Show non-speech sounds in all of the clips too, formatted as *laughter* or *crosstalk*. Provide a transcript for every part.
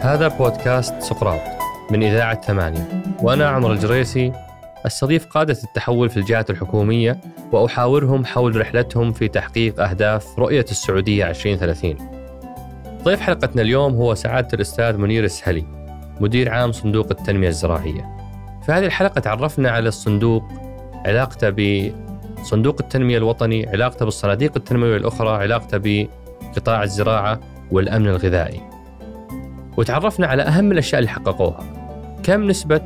هذا بودكاست سقراط من إذاعة ثمانية وأنا عمر الجريسي أستضيف قادة التحول في الجهات الحكومية وأحاورهم حول رحلتهم في تحقيق أهداف رؤية السعودية 2030 ضيف حلقتنا اليوم هو سعادة الأستاذ منير السهلي مدير عام صندوق التنمية الزراعية في هذه الحلقة تعرفنا على الصندوق علاقته بصندوق التنمية الوطني علاقته بالصناديق التنموية الأخرى علاقته قطاع الزراعة والأمن الغذائي وتعرفنا على أهم الأشياء اللي حققوها كم نسبة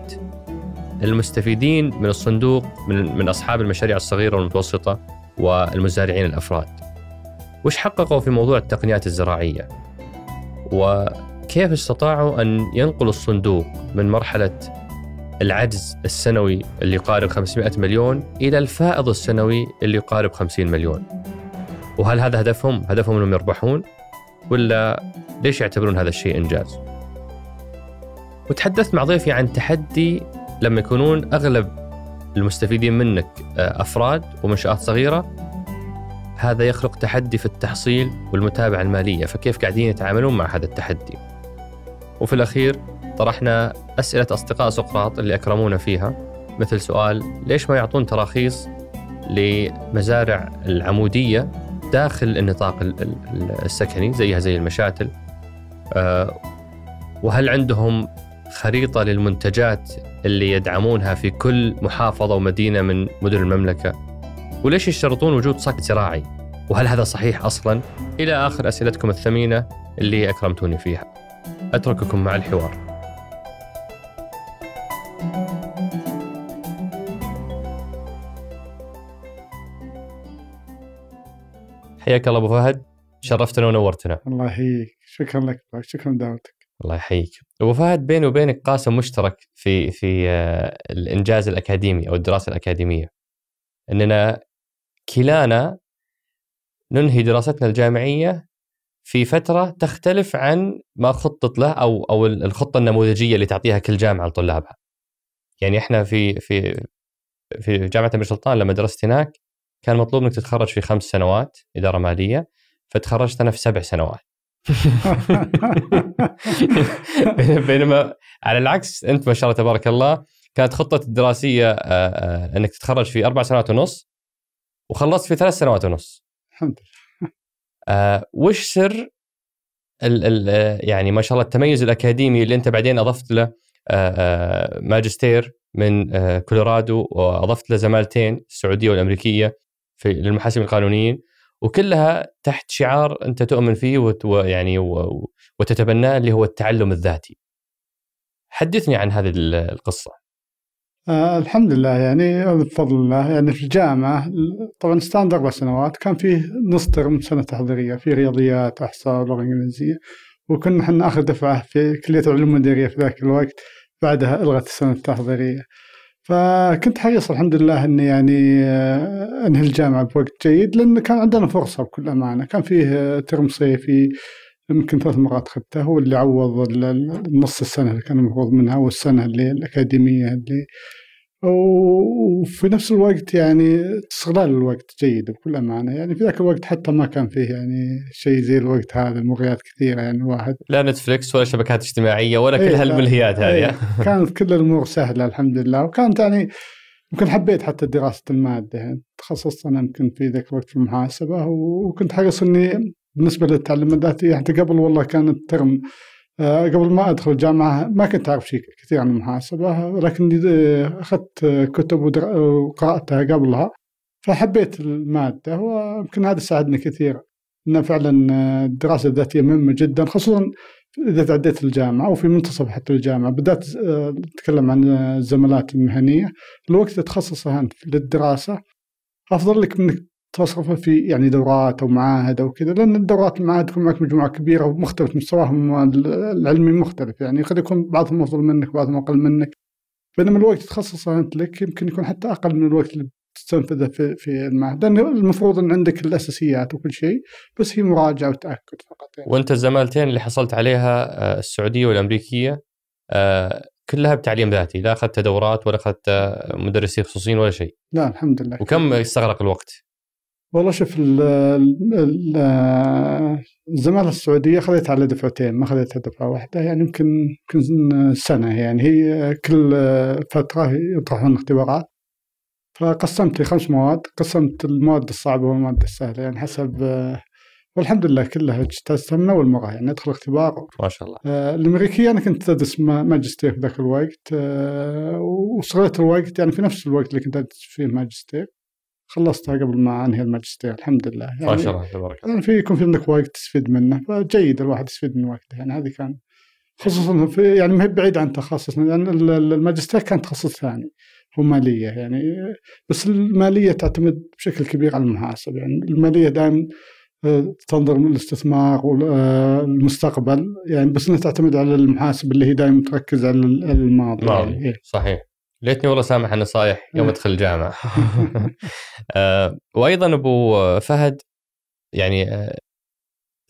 المستفيدين من الصندوق من, من أصحاب المشاريع الصغيرة والمتوسطة والمزارعين الأفراد وش حققوا في موضوع التقنيات الزراعية وكيف استطاعوا أن ينقلوا الصندوق من مرحلة العجز السنوي اللي يقارب 500 مليون إلى الفائض السنوي اللي يقارب 50 مليون وهل هذا هدفهم؟ هدفهم انهم يربحون؟ ولا ليش يعتبرون هذا الشيء انجاز؟ وتحدثت مع ضيفي عن تحدي لما يكونون اغلب المستفيدين منك آه، افراد ومنشات صغيره هذا يخلق تحدي في التحصيل والمتابعه الماليه فكيف قاعدين يتعاملون مع هذا التحدي؟ وفي الاخير طرحنا اسئله اصدقاء سقراط اللي اكرمونا فيها مثل سؤال ليش ما يعطون تراخيص لمزارع العموديه داخل النطاق السكني زيها زي المشاتل آه، وهل عندهم خريطة للمنتجات اللي يدعمونها في كل محافظة ومدينة من مدن المملكة وليش يشترطون وجود صك زراعي وهل هذا صحيح أصلا إلى آخر أسئلتكم الثمينة اللي أكرمتوني فيها أترككم مع الحوار حياك الله ابو فهد شرفتنا ونورتنا الله يحييك شكرا لك شكرا لدعوتك الله يحييك ابو فهد بيني وبينك قاسم مشترك في في آه، الانجاز الاكاديمي او الدراسه الاكاديميه اننا كلانا ننهي دراستنا الجامعيه في فتره تختلف عن ما خطط له او او الخطه النموذجيه اللي تعطيها كل جامعه لطلابها. يعني احنا في في في جامعه ام سلطان لما درست هناك كان مطلوب انك تتخرج في خمس سنوات اداره ماليه فتخرجت انا في سبع سنوات *laughs* بينما على العكس انت ما شاء الله تبارك الله كانت خطه الدراسيه آه، آه، انك تتخرج في اربع سنوات ونص وخلصت في ثلاث سنوات ونص الحمد لله آه، وش سر الـ الـ يعني ما شاء الله التميز الاكاديمي اللي انت بعدين اضفت له ماجستير من كولورادو واضفت له زمالتين السعوديه والامريكيه في للمحاسبين القانونيين وكلها تحت شعار انت تؤمن فيه ويعني وتتبناه اللي هو التعلم الذاتي. حدثني عن هذه القصه. آه الحمد لله يعني بفضل الله يعني في الجامعه طبعا استانت اربع سنوات كان فيه نص ترم سنه تحضيريه في رياضيات احصاء لغه انجليزيه وكنا احنا اخر دفعه في كليه العلوم المديريه في ذاك الوقت بعدها الغت السنه التحضيريه. فكنت حريص الحمد لله اني يعني آه، انهي الجامعه بوقت جيد لان كان عندنا فرصه بكل امانه كان فيه آه، ترم صيفي يمكن ثلاث مرات خدته هو اللي عوض النص السنه اللي كان المفروض منها والسنه اللي الاكاديميه اللي وفي نفس الوقت يعني استغلال الوقت جيد بكل أمانة يعني في ذاك الوقت حتى ما كان فيه يعني شيء زي الوقت هذا مغريات كثيرة يعني الواحد لا نتفلكس ولا شبكات اجتماعية ولا كل إيه، هالملهيات هذه ايه كانت كل الأمور سهلة الحمد لله وكانت يعني يمكن حبيت حتى دراسة المادة يعني تخصصت أنا يمكن في ذاك الوقت في المحاسبة وكنت حريص إني بالنسبة للتعلم الذاتي حتى قبل والله كان الترم آه، قبل ما أدخل الجامعة ما كنت أعرف شيء كثير عن المحاسبة لكن أخذت كتب وقرأتها قبلها فحبيت المادة ويمكن هذا ساعدني كثير انه فعلا الدراسة الذاتية مهمة جدا خصوصا إذا تعديت الجامعة أو في منتصف حتى الجامعة بدأت آه، أتكلم عن الزملات المهنية الوقت اللي تخصصه أنت للدراسة أفضل لك من تصرفه في يعني دورات او معاهد او كذا لان الدورات المعاهد تكون معك مجموعه كبيره ومختلف مستواهم العلمي مختلف يعني قد يكون بعضهم افضل منك بعضهم اقل منك بينما الوقت تخصصه انت لك يمكن يكون حتى اقل من الوقت اللي تستنفذه في في المعهد لان المفروض ان عندك الاساسيات وكل شيء بس هي مراجعه وتاكد فقط يعني. وانت الزمالتين اللي حصلت عليها آه، السعوديه والامريكيه آه، كلها بتعليم ذاتي لا اخذت دورات ولا اخذت آه، مدرسين خصوصيين ولا شيء. لا الحمد لله. وكم استغرق الوقت؟ والله شوف الزمالة السعودية خذيتها على دفعتين ما خذيتها دفعة واحدة يعني يمكن يمكن سنة يعني هي كل فترة يطرحون اختبارات فقسمت لي خمس مواد قسمت المواد الصعبة والمواد السهلة يعني حسب والحمد لله كلها اجتزتها من اول مره يعني ادخل اختبار ما شاء الله آه الامريكيه انا كنت ادرس ماجستير في ذاك الوقت آه الوقت يعني في نفس الوقت اللي كنت ادرس فيه ماجستير خلصتها قبل ما انهي الماجستير الحمد لله يعني ما شاء الله تبارك الله يعني في يكون في عندك وقت تستفيد منه فجيد الواحد يستفيد من وقته يعني هذه كان خصوصا في يعني ما هي بعيد عن تخصصنا لان يعني الماجستير كان تخصص ثاني هو ماليه يعني بس الماليه تعتمد بشكل كبير على المحاسب يعني الماليه دائما آه، تنظر للاستثمار والمستقبل آه، يعني بس انها تعتمد على المحاسب اللي هي دائما تركز على الماضي يعني. إيه. صحيح ليتني والله سامح النصائح يوم ادخل الجامعه *laughs* *laughs* آه، وايضا ابو فهد يعني آه،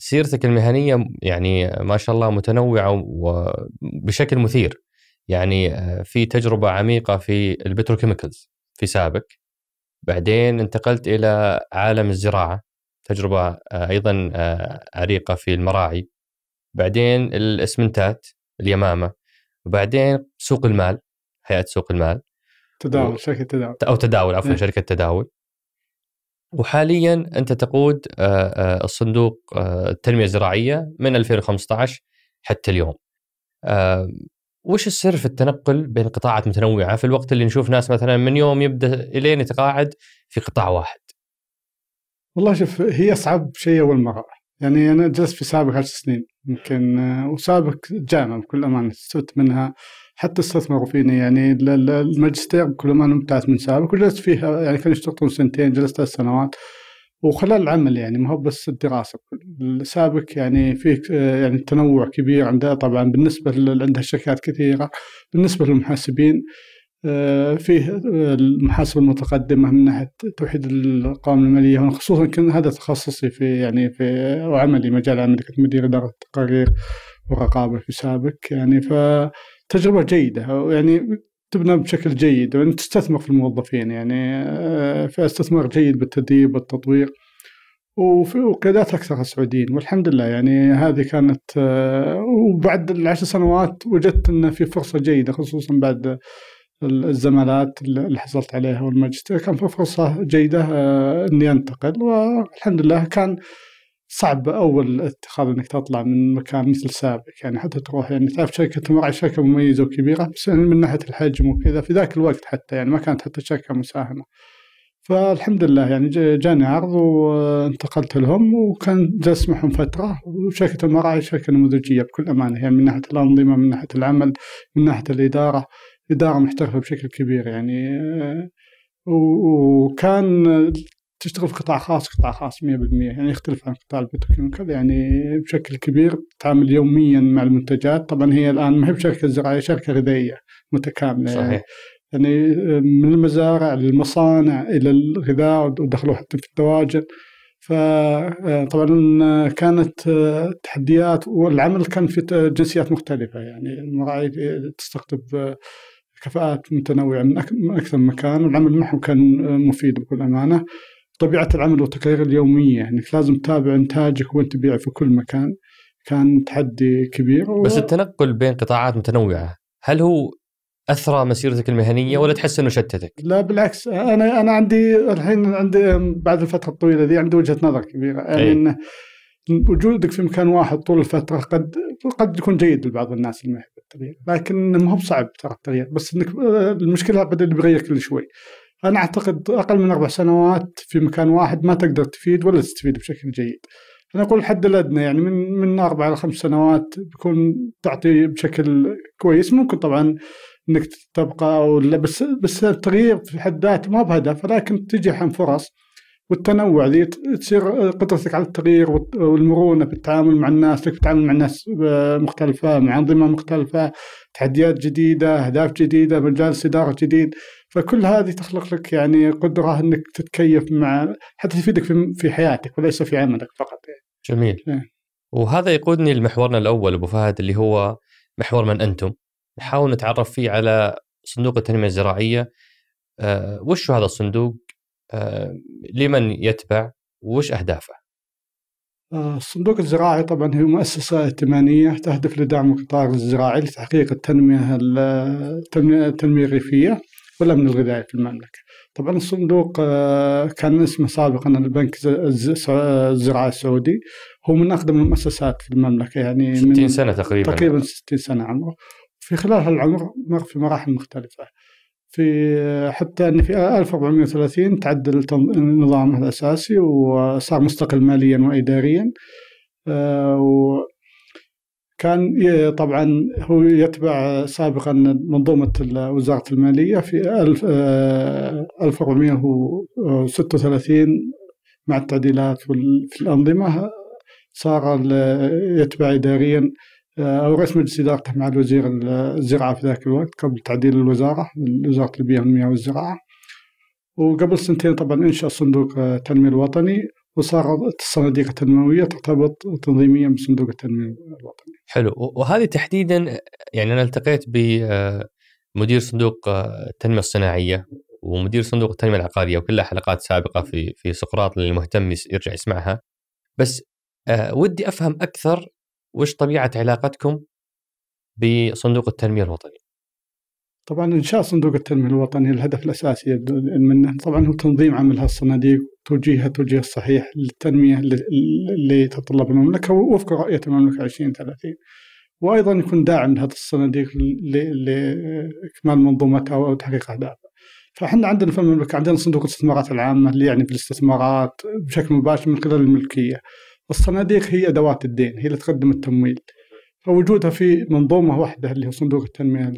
سيرتك المهنيه يعني ما شاء الله متنوعه وبشكل مثير يعني آه، في تجربه عميقه في البتروكيميكلز في سابق بعدين انتقلت الى عالم الزراعه تجربه ايضا عريقه في المراعي بعدين الاسمنتات اليمامه وبعدين سوق المال هيئه سوق المال تداول و... شركه تداول او تداول عفوا إيه. شركه تداول وحاليا انت تقود آه، آه، الصندوق آه، التنميه الزراعيه من 2015 حتى اليوم. وش السر في التنقل بين قطاعات متنوعه في الوقت اللي نشوف ناس مثلا من يوم يبدا الين يتقاعد في قطاع واحد؟ والله شوف هي اصعب شيء اول مره يعني انا جلست في سابق عشر سنين يمكن وسابق جامعه بكل امانه استفدت منها حتى استثمروا فيني يعني الماجستير كل ما انا مبتعث من سابق وجلست فيها يعني كانوا يشتغلون سنتين جلست ثلاث سنوات وخلال العمل يعني ما هو بس الدراسة السابق يعني فيه آه، يعني تنوع كبير عندها طبعا بالنسبة عندها شركات كثيرة بالنسبة للمحاسبين آه، فيه آه، المحاسبة المتقدمة من ناحية توحيد القوائم المالية خصوصا كان هذا تخصصي في يعني في وعملي مجال عملي كنت مدير إدارة التقارير والرقابة في سابق يعني ف تجربه جيده يعني تبنى بشكل جيد وانت تستثمر في الموظفين يعني آه، في استثمار جيد بالتدريب والتطوير وفي وقيادات اكثر السعوديين والحمد لله يعني هذه كانت آه، وبعد العشر سنوات وجدت ان في فرصه جيده خصوصا بعد الزمالات اللي حصلت عليها والماجستير كان في فرصه جيده آه، اني انتقل والحمد لله كان صعب اول اتخاذ انك تطلع من مكان مثل سابق يعني حتى تروح يعني تعرف شركه المراعي شركه مميزه وكبيره بس يعني من ناحيه الحجم وكذا في ذاك الوقت حتى يعني ما كانت حتى شركه مساهمه فالحمد لله يعني جاني عرض وانتقلت لهم وكان جلست معهم فترة وشركة المراعي شركة نموذجية بكل أمانة يعني من ناحية الأنظمة من ناحية العمل من ناحية الإدارة إدارة محترفة بشكل كبير يعني آه، وكان تشتغل في قطاع خاص قطاع خاص 100% يعني يختلف عن قطاع البتروكيميكال يعني بشكل كبير تتعامل يوميا مع المنتجات طبعا هي الان ما هي بشركه زراعيه شركه غذائيه متكامله يعني صحيح. يعني من المزارع للمصانع الى الغذاء ودخلوا حتى في التواجد فطبعا آه، آه، كانت آه، تحديات والعمل كان في جنسيات مختلفه يعني المراعي تستقطب كفاءات متنوعه من اكثر من مكان والعمل معهم كان مفيد بكل امانه طبيعة العمل والتقارير اليومية يعني انك لازم تتابع انتاجك وين تبيع في كل مكان كان تحدي كبير و... بس التنقل بين قطاعات متنوعة هل هو اثرى مسيرتك المهنيه ولا تحس انه شتتك؟ لا بالعكس انا انا عندي الحين عندي بعد الفتره الطويله ذي عندي وجهه نظر كبيره يعني أي. انه وجودك في مكان واحد طول الفتره قد قد يكون جيد لبعض الناس اللي ما يحب التغيير لكن ما هو بصعب ترى التغيير بس انك المشكله بدا اللي بيغير كل شوي انا نعم. اعتقد اقل من اربع سنوات في مكان واحد ما تقدر تفيد ولا تستفيد بشكل جيد. انا اقول الحد الادنى يعني من من اربع الى خمس سنوات بيكون تعطي بشكل كويس ممكن طبعا انك تبقى او لا بس بس التغيير في حد ذاته ما بهدف لكن تجيح فرص والتنوع ذي تصير قدرتك على التغيير والمرونه في التعامل مع الناس، انك تتعامل مع ناس آه، مختلفه، مع انظمه مختلفه، تحديات جديده، اهداف جديده، مجال اداره جديد، فكل هذه تخلق لك يعني قدره انك تتكيف مع حتى تفيدك في, حياتك وليس في عملك فقط يعني. جميل إيه. وهذا يقودني لمحورنا الاول ابو فهد اللي هو محور من انتم نحاول نتعرف فيه على صندوق التنميه الزراعيه أه وش هذا الصندوق أه لمن يتبع وش اهدافه آه، الصندوق الزراعي طبعا هي مؤسسة ائتمانية تهدف لدعم القطاع الزراعي لتحقيق التنمية التنمية الريفية ولا من في المملكة طبعا الصندوق آه، كان اسمه سابقا البنك الزراعي السعودي هو من أقدم المؤسسات في المملكة يعني 60 من سنة تقريبا تقريبا 60 سنة عمره في خلال هالعمر مر في مراحل مختلفة في آه، حتى ان في 1430 تعدل نظامه الاساسي وصار مستقل ماليا واداريا آه، كان طبعا هو يتبع سابقا منظومة وزارة المالية في 1436 آه، مع التعديلات في الأنظمة صار يتبع إداريا آه، أو رئيس مجلس إدارته مع الوزير الزراعة في ذاك الوقت قبل تعديل الوزارة وزارة البيئة والمياه والزراعة وقبل سنتين طبعا انشأ صندوق التنمية آه، الوطني وصارت الصناديق التنمويه ترتبط تنظيميا بصندوق التنميه الوطني. حلو وهذه تحديدا يعني انا التقيت بمدير آه، صندوق آه، التنميه الصناعيه ومدير صندوق التنميه العقاريه وكلها حلقات سابقه في في سقراط للمهتم يرجع يسمعها بس آه، ودي افهم اكثر وش طبيعه علاقتكم بصندوق التنميه الوطني. طبعا انشاء صندوق التنميه الوطني الهدف الاساسي منه طبعا هو تنظيم عمل هالصناديق توجيهها التوجيه الصحيح للتنميه اللي تتطلب المملكه وفق رؤيه المملكه 2030 وايضا يكون داعم لهذه الصناديق لاكمال منظومتها وتحقيق اهدافها. فاحنا عندنا في المملكه عندنا صندوق الاستثمارات العامه اللي يعني في الاستثمارات بشكل مباشر من خلال الملكيه. الصناديق هي ادوات الدين هي اللي تقدم التمويل. فوجودها في منظومة واحدة اللي هو صندوق التنمية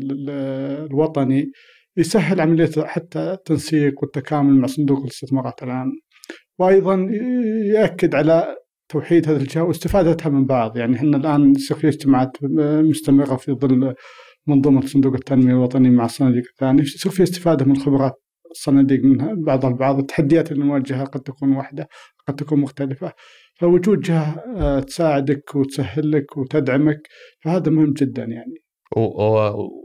الوطني يسهل عملية حتى التنسيق والتكامل مع صندوق الاستثمارات العام وأيضا يأكد على توحيد هذه الجهة واستفادتها من بعض يعني احنا الآن في اجتماعات مستمرة في ظل منظومة صندوق التنمية الوطني مع الصناديق الثانية يصير في استفادة من خبرات الصناديق من بعضها البعض التحديات المواجهة قد تكون واحدة قد تكون مختلفة فوجود جهة آه، تساعدك وتسهل لك وتدعمك فهذا مهم جدا يعني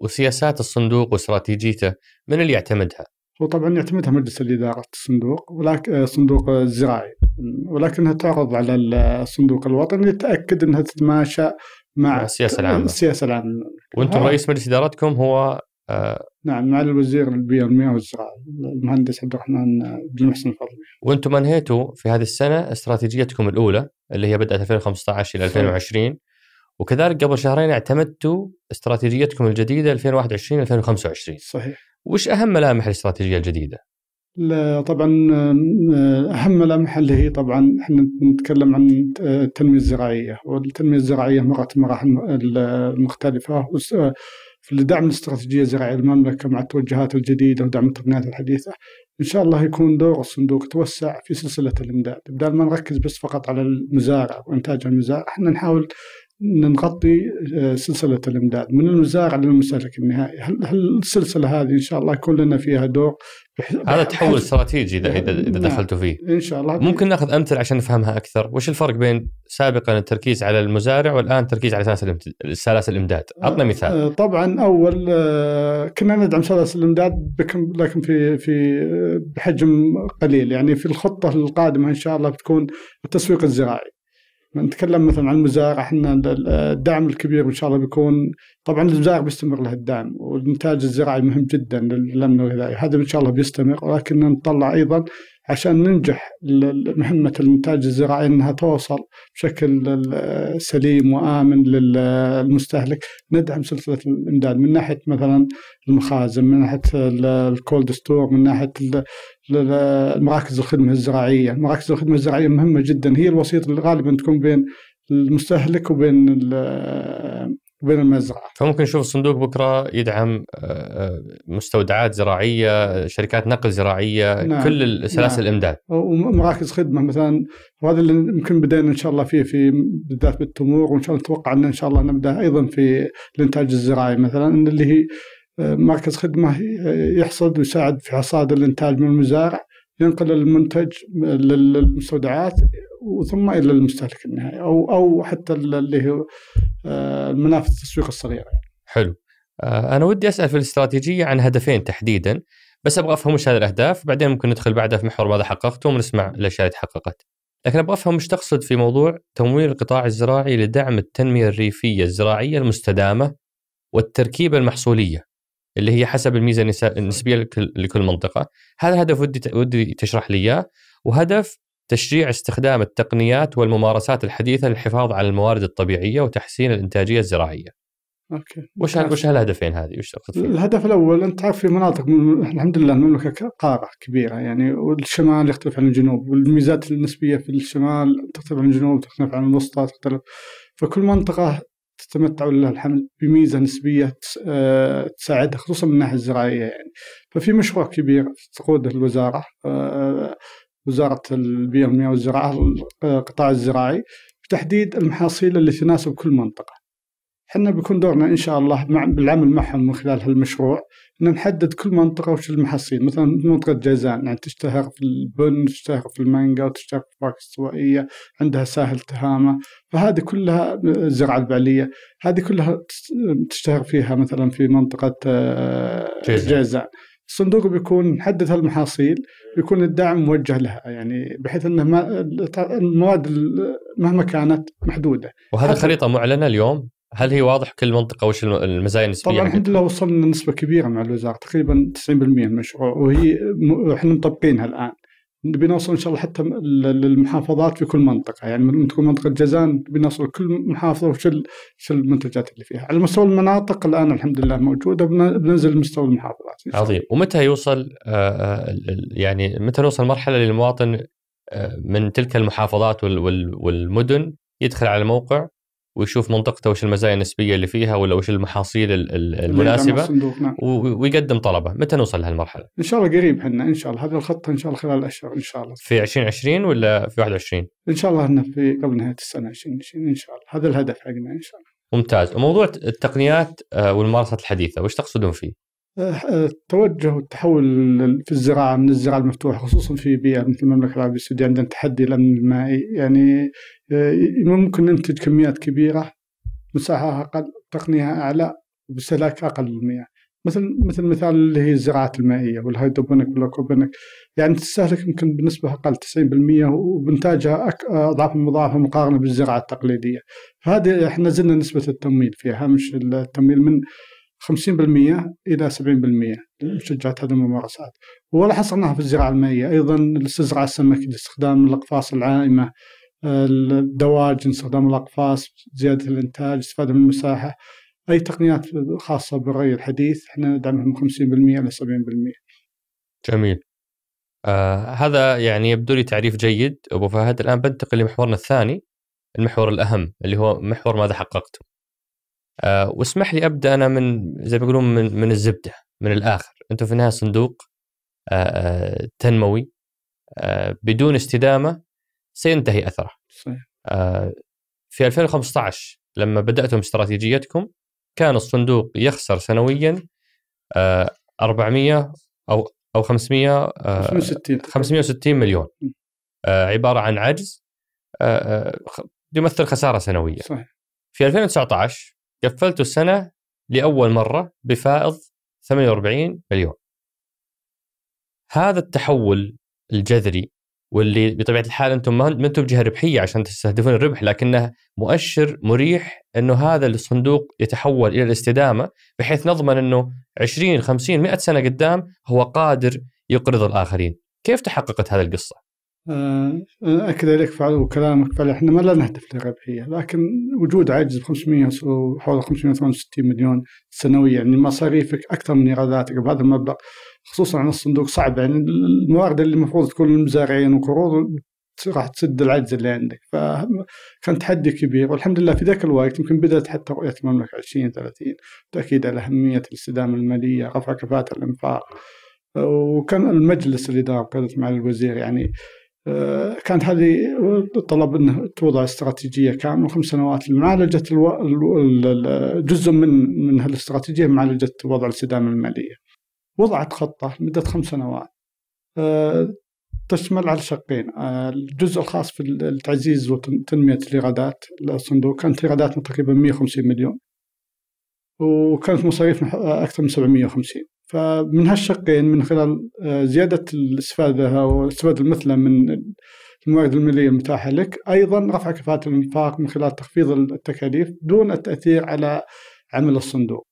وسياسات الصندوق واستراتيجيته من اللي يعتمدها؟ هو طبعا يعتمدها مجلس الإدارة الصندوق ولكن الصندوق آه، الزراعي ولكنها تعرض على الصندوق الوطني لتأكد أنها تتماشى مع السياسة العامة السياسة العامة وأنتم رئيس مجلس إدارتكم هو آه، نعم معالي الوزير البيئة والمياه والزراعة المهندس عبد الرحمن بن محسن الفضل وانتم انهيتوا في هذه السنة استراتيجيتكم الأولى اللي هي بدأت 2015 إلى 2020 وكذلك قبل شهرين اعتمدتوا استراتيجيتكم الجديدة 2021 2025 صحيح وش أهم ملامح الاستراتيجية الجديدة؟ لا طبعا اهم ملامح اللي هي طبعا احنا نتكلم عن التنميه الزراعيه والتنميه الزراعيه مرت مراحل مختلفه لدعم الاستراتيجيه الزراعيه للمملكه مع التوجهات الجديده ودعم التقنيات الحديثه ان شاء الله يكون دور الصندوق توسع في سلسله الامداد بدل ما نركز بس فقط على المزارع وانتاج المزارع احنا نحاول نغطي آه، سلسلة الإمداد من المزارع للمستهلك النهائي هل, السلسلة هذه إن شاء الله يكون لنا فيها دور هذا تحول استراتيجي إذا إذا نعم، دخلتوا فيه إن شاء الله ممكن ناخذ أمثلة عشان نفهمها أكثر وش الفرق بين سابقا التركيز على المزارع والآن التركيز على سلاسل الإمداد أعطنا آه، مثال آه، طبعا أول كنا ندعم سلاسل الإمداد لكن في في بحجم قليل يعني في الخطة القادمة إن شاء الله بتكون التسويق الزراعي نتكلم مثلا عن المزارع احنا الدعم الكبير ان شاء الله بيكون طبعا المزارع بيستمر له الدعم والانتاج الزراعي مهم جدا للامن الغذائي هذا ان شاء الله بيستمر ولكن نطلع ايضا عشان ننجح مهمه الانتاج الزراعي انها توصل بشكل سليم وامن للمستهلك ندعم سلسله الامداد من ناحيه مثلا المخازن من ناحيه الكولد ستور من ناحيه لمراكز الخدمه الزراعيه، مراكز الخدمه الزراعيه مهمه جدا هي الوسيط اللي غالبا تكون بين المستهلك وبين آه، وبين المزرعه. فممكن نشوف الصندوق بكره يدعم آه، آه، مستودعات زراعيه، شركات نقل زراعيه، نعم. كل نعم. سلاسل نعم. الامداد. ومراكز خدمه مثلا وهذا اللي يمكن بدينا ان شاء الله فيه في بالذات بالتمور وان شاء الله نتوقع ان ان شاء الله نبدا ايضا في الانتاج الزراعي مثلا اللي هي مركز خدمة يحصد ويساعد في حصاد الإنتاج من المزارع ينقل المنتج للمستودعات وثم الى المستهلك النهائي او او حتى اللي هو المنافس آه، التسويق الصغيره. حلو. آه، انا ودي اسال في الاستراتيجيه عن هدفين تحديدا بس ابغى افهم وش هذه الاهداف بعدين ممكن ندخل بعدها في محور ماذا حققتم ونسمع الاشياء اللي تحققت. لكن ابغى افهم وش تقصد في موضوع تمويل القطاع الزراعي لدعم التنميه الريفيه الزراعيه المستدامه والتركيبه المحصوليه اللي هي حسب الميزه النسبيه لكل منطقه هذا الهدف ودي ودي تشرح لي اياه وهدف تشجيع استخدام التقنيات والممارسات الحديثه للحفاظ على الموارد الطبيعيه وتحسين الانتاجيه الزراعيه اوكي وش وش هالهدفين هذه؟ وش تقصد الهدف الاول انت تعرف في مناطق الحمد لله المملكه قاره كبيره يعني والشمال يختلف عن الجنوب والميزات النسبيه في الشمال تختلف عن الجنوب تختلف عن الوسطى تختلف فكل منطقه تتمتع ولله الحمد بميزه نسبيه آه، تساعدها خصوصا من الناحيه الزراعيه يعني ففي مشروع كبير تقوده الوزاره آه، وزاره البيئه والمياه والزراعه آه، القطاع الزراعي بتحديد المحاصيل اللي تناسب كل منطقه احنا بيكون دورنا ان شاء الله مع بالعمل معهم من خلال هالمشروع ان نحدد كل منطقه وش المحاصيل مثلا منطقه جازان يعني تشتهر في البن تشتهر في المانجا وتشتهر في الفواكه الاستوائيه عندها ساحل تهامه فهذه كلها الزراعه البعليه هذه كلها تشتهر فيها مثلا في منطقه آه، جازان الصندوق بيكون نحدد هالمحاصيل بيكون الدعم موجه لها يعني بحيث انه ما المواد مهما كانت محدوده وهذه خريطه معلنه اليوم هل هي واضح كل منطقه وش المزايا النسبيه؟ طبعا الحمد لله وصلنا نسبه كبيره مع الوزاره تقريبا 90% من المشروع وهي احنا مطبقينها الان نبي نوصل ان شاء الله حتى للمحافظات في كل منطقه يعني من تكون منطقه جازان نوصل كل محافظه وش وش المنتجات اللي فيها على مستوى المناطق الان الحمد لله موجوده بننزل لمستوى المحافظات عظيم ومتى يوصل آه، آه، يعني متى نوصل مرحله للمواطن آه، من تلك المحافظات والمدن يدخل على الموقع ويشوف منطقته وش المزايا النسبيه اللي فيها ولا وش المحاصيل نعم، المناسبه نعم. ويقدم طلبه متى نوصل لهالمرحله ان شاء الله قريب احنا ان شاء الله هذا الخطه ان شاء الله خلال اشهر ان شاء الله في 2020 ولا في 21 ان شاء الله انه في قبل نهايه السنه 2020 ان شاء الله هذا الهدف حقنا ان شاء الله ممتاز وموضوع التقنيات آه، والممارسات الحديثه وش تقصدون فيه التوجه والتحول في الزراعة من الزراعة المفتوحة خصوصا في بيئة مثل المملكة العربية السعودية عندنا تحدي الأمن المائي يعني آه، ممكن ننتج كميات كبيرة مساحة أقل تقنية أعلى باستهلاك أقل للمياه مثل مثل مثال اللي هي الزراعات المائية والهيدروبونيك والأكوبونيك يعني تستهلك يمكن بنسبة أقل 90% وبإنتاجها آه، أضعاف مضاعفة مقارنة بالزراعة التقليدية فهذه احنا زلنا نسبة التمويل فيها هامش التمويل من 50% الى 70% مشجعات هذه الممارسات ولا حصلناها في الزراعه المائيه ايضا استزراع السمك باستخدام الاقفاص العائمه الدواجن استخدام الاقفاص زياده الانتاج استفاده من المساحه اي تقنيات خاصه بالري الحديث احنا ندعمها من 50% الى 70% جميل آه هذا يعني يبدو لي تعريف جيد ابو فهد الان بنتقل لمحورنا الثاني المحور الاهم اللي هو محور ماذا حققتم آه، واسمح لي ابدا انا من زي ما يقولون من من الزبده من الاخر انتم في النهايه صندوق آه، آه، تنموي بدون استدامه سينتهي اثره صحيح. في 2015 لما بداتم استراتيجيتكم كان الصندوق يخسر سنويا 400 او او 500 560 560 مليون عباره عن عجز يمثل خساره سنويه صحيح. في 2019 قفلت السنه لاول مره بفائض 48 مليون. هذا التحول الجذري واللي بطبيعه الحال انتم ما انتم بجهه ربحيه عشان تستهدفون الربح لكنه مؤشر مريح انه هذا الصندوق يتحول الى الاستدامه بحيث نضمن انه 20 50 100 سنه قدام هو قادر يقرض الاخرين. كيف تحققت هذه القصه؟ آه، أكد إليك وكلامك كلامك إحنا ما لا نهدف للربحية لكن وجود عجز ب 500 حوالي 568 مليون سنويا يعني مصاريفك أكثر من إيراداتك بهذا المبلغ خصوصا عن الصندوق صعب يعني الموارد اللي المفروض تكون للمزارعين وقروض راح تسد العجز اللي عندك فكان تحدي كبير والحمد لله في ذاك الوقت يمكن بدأت حتى رؤية المملكة 2030 تأكيد على أهمية الاستدامة المالية رفع كفاءة الإنفاق وكان المجلس الإدارة قياده مع الوزير يعني كانت هذه طلب انه توضع استراتيجيه كامله خمس سنوات لمعالجه الو... جزء من من هالاستراتيجيه معالجه وضع الاستدامه الماليه. وضعت خطه لمده خمس سنوات آه، تشمل على شقين آه، الجزء الخاص في التعزيز وتنميه الايرادات للصندوق كانت ايراداتنا تقريبا 150 مليون وكانت مصاريفنا اكثر من 750 فمن هالشقين من خلال آه، زيادة الاستفادة أو الاستفادة المثلى من الموارد المالية المتاحة لك أيضا رفع كفاءة الإنفاق من خلال تخفيض التكاليف دون التأثير على عمل الصندوق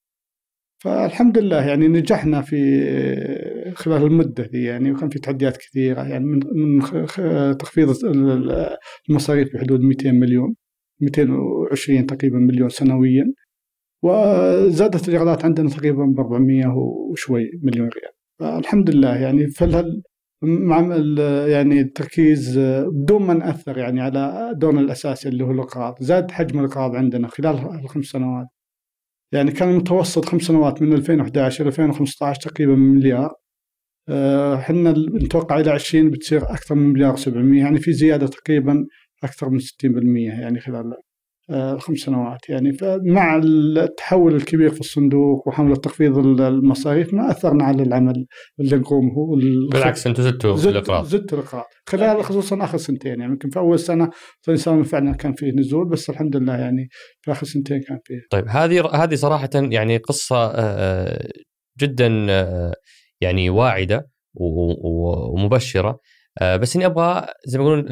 فالحمد لله يعني نجحنا في آه، خلال المدة دي يعني وكان في تحديات كثيرة يعني من من تخفيض المصاريف بحدود 200 مليون 220 تقريبا مليون سنويا وزادت الايرادات عندنا تقريبا ب 400 وشوي مليون ريال فالحمد لله يعني فل مع يعني التركيز بدون ما ناثر يعني على دورنا الاساسي اللي هو الاقراض، زاد حجم الاقراض عندنا خلال الخمس سنوات. يعني كان المتوسط خمس سنوات من 2011 الى 2015 تقريبا مليار. احنا آه، نتوقع الى 20 بتصير اكثر من مليار 700 يعني في زياده تقريبا اكثر من 60% يعني خلال الخمس آه، سنوات يعني فمع التحول الكبير في الصندوق وحملة تخفيض المصاريف ما أثرنا على العمل اللي نقوم بالعكس أنتم زدتوا زدت الإقراض زدت الإقراض خلال خصوصا آخر سنتين يعني يمكن في أول سنة ثاني سنة فعلا كان فيه نزول بس الحمد لله يعني في آخر سنتين كان فيه طيب هذه هذه صراحة يعني قصة آه، آه، جدا يعني واعدة ومبشرة بس إني أبغى زي ما يقولون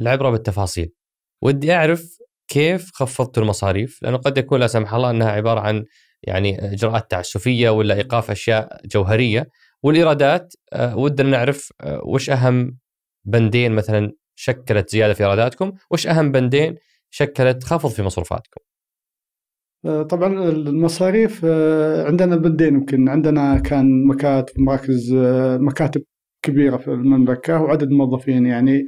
العبرة بالتفاصيل ودي أعرف كيف خفضتوا المصاريف؟ لانه قد يكون لا سمح الله انها عباره عن يعني اجراءات تعسفيه ولا ايقاف اشياء جوهريه والايرادات آه، ودنا نعرف آه، وش اهم بندين مثلا شكلت زياده في ايراداتكم، وش اهم بندين شكلت خفض في مصروفاتكم. آه، طبعا المصاريف عندنا بندين يمكن عندنا كان مكاتب مراكز مكاتب كبيره في المملكه وعدد موظفين يعني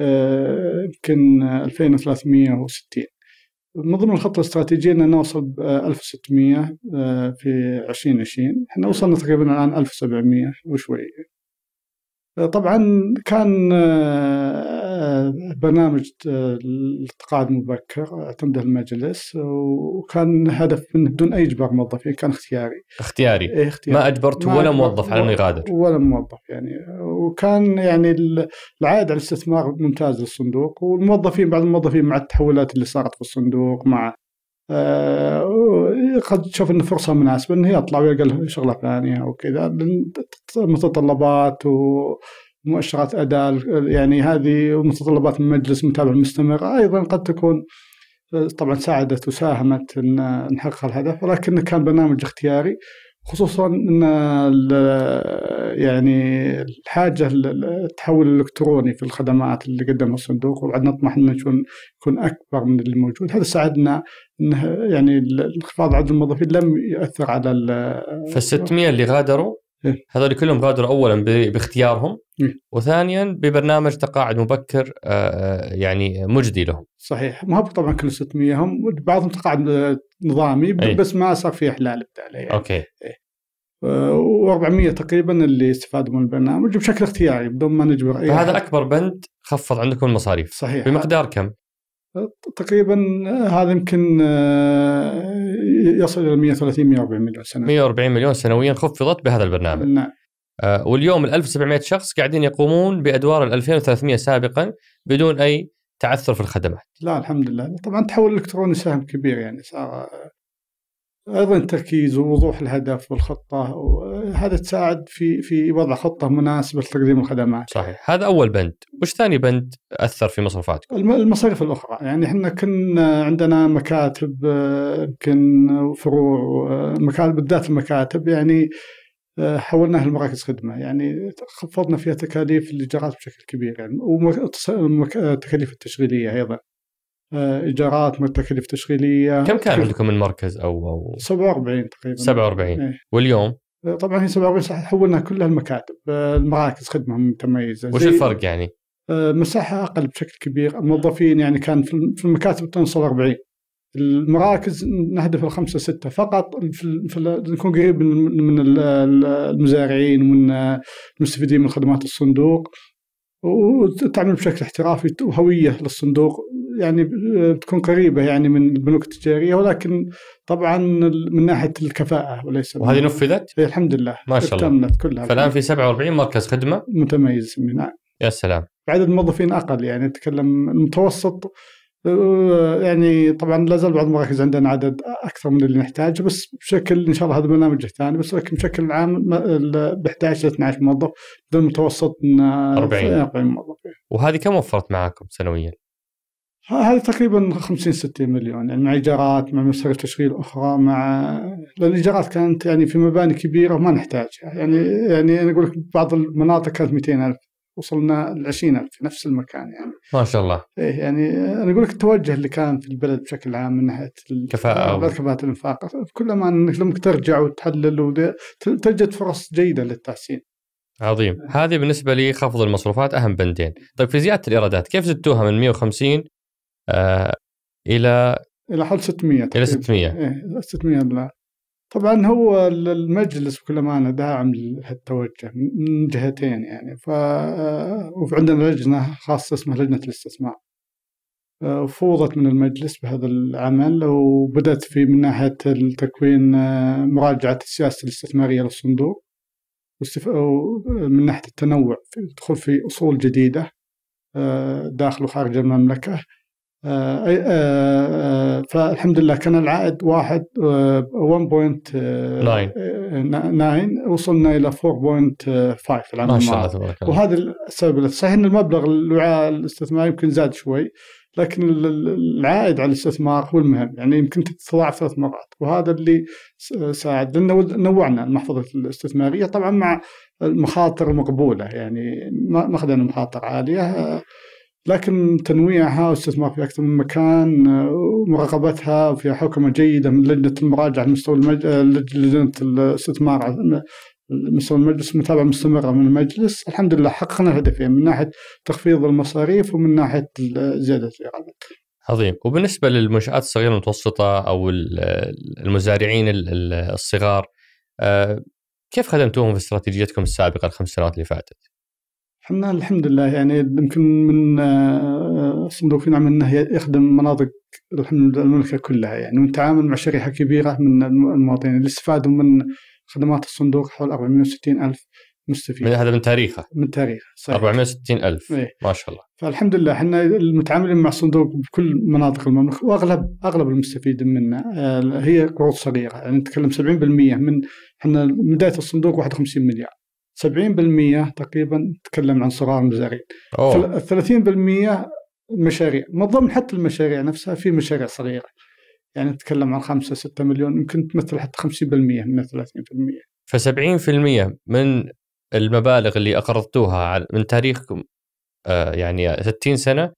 آه، يمكن 2360 من ضمن الخطة الاستراتيجية أن نوصل 1600 آه، في 2020 احنا وصلنا تقريبا الآن 1700 وشوي طبعا كان آه، برنامج آه، التقاعد المبكر اعتمده المجلس وكان هدف منه بدون اي اجبار موظفين يعني كان اختياري اختياري, إيه اختياري. ما اجبرت ما ولا موظف على انه يغادر ولا موظف يعني وكان يعني العائد على الاستثمار ممتاز للصندوق والموظفين بعض الموظفين مع التحولات اللي صارت في الصندوق مع آه، قد تشوف ان فرصه مناسبه انه يطلع ويلقى شغله ثانيه وكذا متطلبات ومؤشرات اداء يعني هذه متطلبات من مجلس متابع مستمر ايضا قد تكون طبعا ساعدت وساهمت ان نحقق الهدف ولكنه كان برنامج اختياري خصوصا ان يعني الحاجه التحول الالكتروني في الخدمات اللي قدمها الصندوق وبعد نطمح انه يكون يكون اكبر من اللي موجود هذا ساعدنا انه يعني انخفاض عدد الموظفين لم يؤثر على فال 600 اللي غادروا إيه. هذول كلهم غادروا اولا باختيارهم وثانيا ببرنامج تقاعد مبكر آه، آه، يعني مجدي لهم صحيح ما هو طبعا كل 600 هم بعضهم تقاعد آه، نظامي إيه. بس ما صار في احلال بالتالي يعني. اوكي إيه. و400 تقريبا اللي استفادوا من البرنامج بشكل اختياري بدون ما نجبر اي هذا اكبر بند خفض عندكم المصاريف صحيح بمقدار كم؟ تقريبا هذا يمكن يصل الى 130 140 مليون سنويا 140 مليون سنويا خفضت بهذا البرنامج نعم آه، واليوم ال 1700 شخص قاعدين يقومون بادوار ال 2300 سابقا بدون اي تعثر في الخدمات. لا الحمد لله، طبعا التحول الالكتروني سهم كبير يعني صار ايضا تركيز ووضوح الهدف والخطه وهذا تساعد في في وضع خطه مناسبه لتقديم الخدمات. صحيح، هذا اول بند، وش ثاني بند اثر في مصروفاتكم؟ المصاريف الاخرى، يعني احنا كنا عندنا مكاتب آه، يمكن فروع آه، مكاتب بالذات المكاتب يعني حولناها لمراكز خدمه يعني خفضنا فيها تكاليف الايجارات بشكل كبير يعني والتكاليف التشغيليه ايضا آه، ايجارات تكاليف تشغيليه كم كان عندكم المركز او او 47 تقريبا 47 إيه. واليوم آه، طبعا هي 47 حولنا حولناها كلها المكاتب آه، المراكز خدمه متميزه وش الفرق يعني؟ مساحه اقل بشكل كبير الموظفين يعني كان في المكاتب توصل 40 المراكز نهدف الخمسة ستة فقط في نكون قريب من المزارعين ومن المستفيدين من خدمات الصندوق وتعمل بشكل احترافي وهوية للصندوق يعني آه، تكون قريبة يعني من البنوك التجارية ولكن طبعا من ناحية الكفاءة وليس وهذه نفذت؟ إيه، الحمد لله ما شاء الله كلها فالآن في 47 مركز خدمة متميز نعم يا سلام عدد الموظفين أقل يعني نتكلم المتوسط آه، يعني طبعا لا زال بعض المراكز عندنا عدد اكثر من اللي نحتاجه بس بشكل ان شاء الله هذا برنامج ثاني بس لكن بشكل عام ب 11 ل 12 موظف بالمتوسط 40 40 موظف وهذه كم وفرت معاكم سنويا؟ هذه تقريبا 50 60 مليون يعني مع ايجارات مع مسار تشغيل اخرى مع لان الايجارات كانت يعني في مباني كبيره ما نحتاجها يعني يعني انا اقول لك بعض المناطق كانت 200 الف وصلنا ل ألف في نفس المكان يعني ما شاء الله ايه يعني انا اقول لك التوجه اللي كان في البلد بشكل عام من ناحيه الكفاءه كفاءه الانفاق كلما انك لما ترجع وتحلل وتجد فرص جيده للتحسين عظيم هذه بالنسبه لي خفض المصروفات اهم بندين طيب في زياده الايرادات كيف زدتوها من 150 آه الى الى حول 600 الى 600 ايه 600 دولار طبعا هو المجلس بكل امانه داعم لهالتوجه من جهتين يعني ف آه، وعندنا لجنه خاصه اسمها لجنه الاستثمار آه، فوضت من المجلس بهذا العمل وبدأت في من ناحية التكوين آه، مراجعة السياسة الاستثمارية للصندوق من ناحية التنوع في الدخول في أصول جديدة داخل وخارج المملكة آه، آه، آه، فالحمد لله كان العائد واحد 1.9 وصلنا الى 4.5 العام ما شاء الله تبارك الله وهذا السبب صحيح ان المبلغ الوعاء الاستثماري يمكن زاد شوي لكن العائد على الاستثمار هو المهم يعني يمكن تتضاعف ثلاث مرات وهذا اللي ساعد لان نوعنا المحفظه الاستثماريه طبعا مع المخاطر المقبوله يعني ما اخذنا مخاطر عاليه لكن تنويعها واستثمار في اكثر من مكان ومراقبتها في حوكمه جيده من لجنه المراجعه مستوى المج... لجنه الاستثمار على مستوى المجلس متابعه مستمره من المجلس الحمد لله حققنا الهدفين من ناحيه تخفيض المصاريف ومن ناحيه زياده الايرادات. عظيم وبالنسبه للمنشات الصغيره المتوسطه او المزارعين الصغار آه، كيف خدمتوهم في استراتيجيتكم السابقه الخمس سنوات اللي فاتت؟ حنا الحمد لله يعني يمكن من صندوق آه، في نعم انه يخدم مناطق الحمد المملكه كلها يعني ونتعامل مع شريحه كبيره من المواطنين اللي استفادوا من خدمات الصندوق حول 460 الف مستفيد من إيه، هذا من تاريخه من تاريخه صحيح 460 الف إيه. ما شاء الله فالحمد لله احنا المتعاملين مع الصندوق بكل مناطق المملكه واغلب اغلب المستفيدين منا آه، هي قروض صغيره يعني نتكلم 70% من احنا بدايه الصندوق 51 مليار 70% تقريبا تكلم عن صغار المزارعين أوه. 30% مشاريع من ضمن حتى المشاريع نفسها في مشاريع صغيره يعني نتكلم عن 5 6 مليون يمكن تمثل حتى 50% من 30% ف 70% من المبالغ اللي اقرضتوها من تاريخكم آه، يعني 60 سنه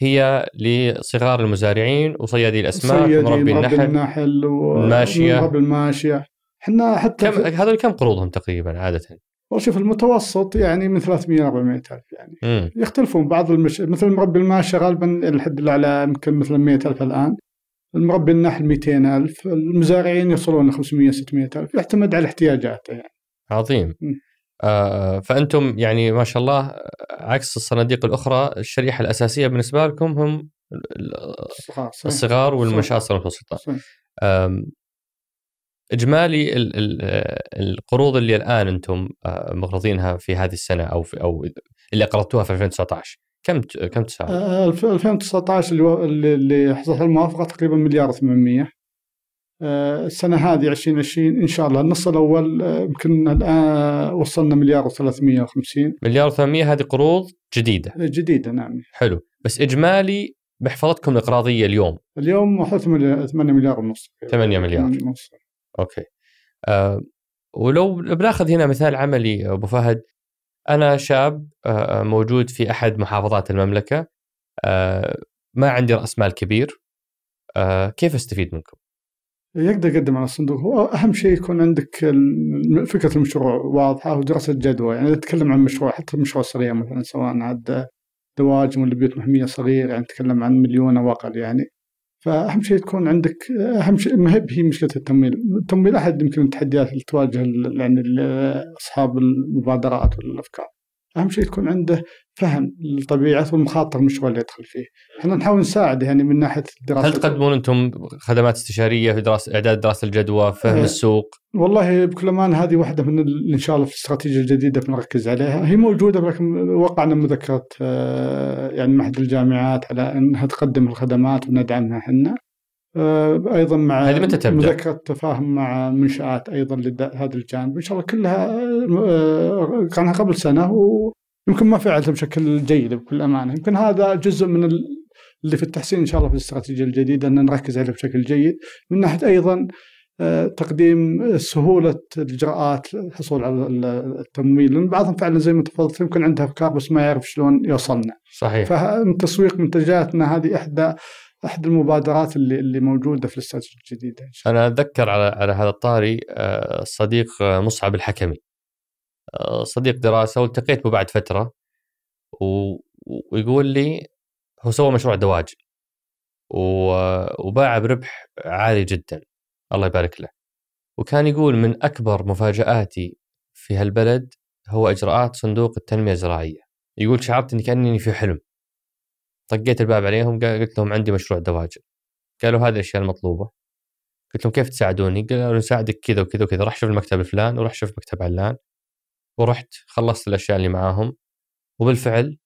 هي لصغار المزارعين وصيادي الاسماك صيادي مربي النحل, النحل و... ماشيه الماشيه احنا حتى كم... هذول كم قروضهم تقريبا عاده؟ شوف المتوسط يعني من 300 400 الف يعني مم. يختلفون بعض المش... مثل مربي الماشي غالبا الحد الاعلى يمكن مثلا 100 الف الان المربي النحل 200 الف المزارعين يوصلون 500 600 الف يعتمد على احتياجاته يعني عظيم آه فانتم يعني ما شاء الله عكس الصناديق الاخرى الشريحه الاساسيه بالنسبه لكم هم الصغار, الصغار والمشاصر المتوسطه اجمالي القروض اللي الان انتم آه، مقرضينها في هذه السنه او في او اللي قرضتوها في 2019 كم كم تساوي؟ 2019 آه، اللي اللي حصلت الموافقه تقريبا مليار و 800 آه، السنه هذه 2020 ان شاء الله النص الاول يمكن الان وصلنا مليار و350 مليار و 800 هذه قروض جديده جديده نعم حلو بس اجمالي محفظتكم الاقراضيه اليوم اليوم 8 مليار ونص 8 مليار ونص اوكي أه ولو بناخذ هنا مثال عملي ابو فهد انا شاب آه، آه، موجود في احد محافظات المملكه أه ما عندي راس مال كبير أه كيف استفيد منكم؟ يقدر يقدم على الصندوق هو اهم شيء يكون عندك فكره المشروع واضحه ودراسه جدوى يعني تتكلم عن مشروع حتى مشروع صغير مثلا سواء عاد دواجن ولا بيوت محميه صغيره يعني تتكلم عن مليون او اقل يعني فاهم شيء تكون عندك اهم شيء ما هي مشكله التمويل، التمويل احد يمكن التحديات اللي تواجه يعني اصحاب المبادرات والافكار. اهم شيء يكون عنده فهم للطبيعه والمخاطر المشروع اللي يدخل فيه، احنا نحاول نساعد يعني من ناحيه الدراسه هل تقدمون انتم خدمات استشاريه في دراسه اعداد دراسه الجدوى، فهم إيه. السوق؟ والله بكل امانه هذه واحده من اللي ان شاء الله في الاستراتيجيه الجديده بنركز عليها، هي موجوده لكن وقعنا مذكره آه، يعني معهد الجامعات على انها تقدم الخدمات وندعمها احنا. آه، ايضا مع هذه متى تبدا؟ مذكره تفاهم مع منشات ايضا لهذا الجانب ان شاء الله كلها آه، كانها قبل سنه ويمكن ما فعلتها بشكل جيد بكل امانه يمكن هذا جزء من اللي في التحسين ان شاء الله في الاستراتيجيه الجديده ان نركز عليه بشكل جيد من ناحيه ايضا آه، تقديم سهولة الإجراءات الحصول على التمويل لأن بعضهم فعلا زي ما تفضلت يمكن عنده أفكار بس ما يعرف شلون يوصلنا صحيح فالتسويق منتجاتنا هذه إحدى احد المبادرات اللي اللي موجوده في الاستراتيجيه الجديده إن شاء الله. انا اتذكر على على هذا الطاري الصديق آه، آه، مصعب الحكمي آه، صديق دراسه والتقيت به بعد فتره ويقول لي هو سوى مشروع دواجن وباع بربح عالي جدا الله يبارك له وكان يقول من اكبر مفاجاتي في هالبلد هو اجراءات صندوق التنميه الزراعيه يقول شعرت اني كاني في حلم طقيت الباب عليهم قلت لهم عندي مشروع دواجن قالوا هذه الاشياء المطلوبه قلت لهم كيف تساعدوني؟ قالوا نساعدك كذا وكذا وكذا راح شوف المكتب الفلان وراح شوف مكتب علان ورحت خلصت الاشياء اللي معاهم وبالفعل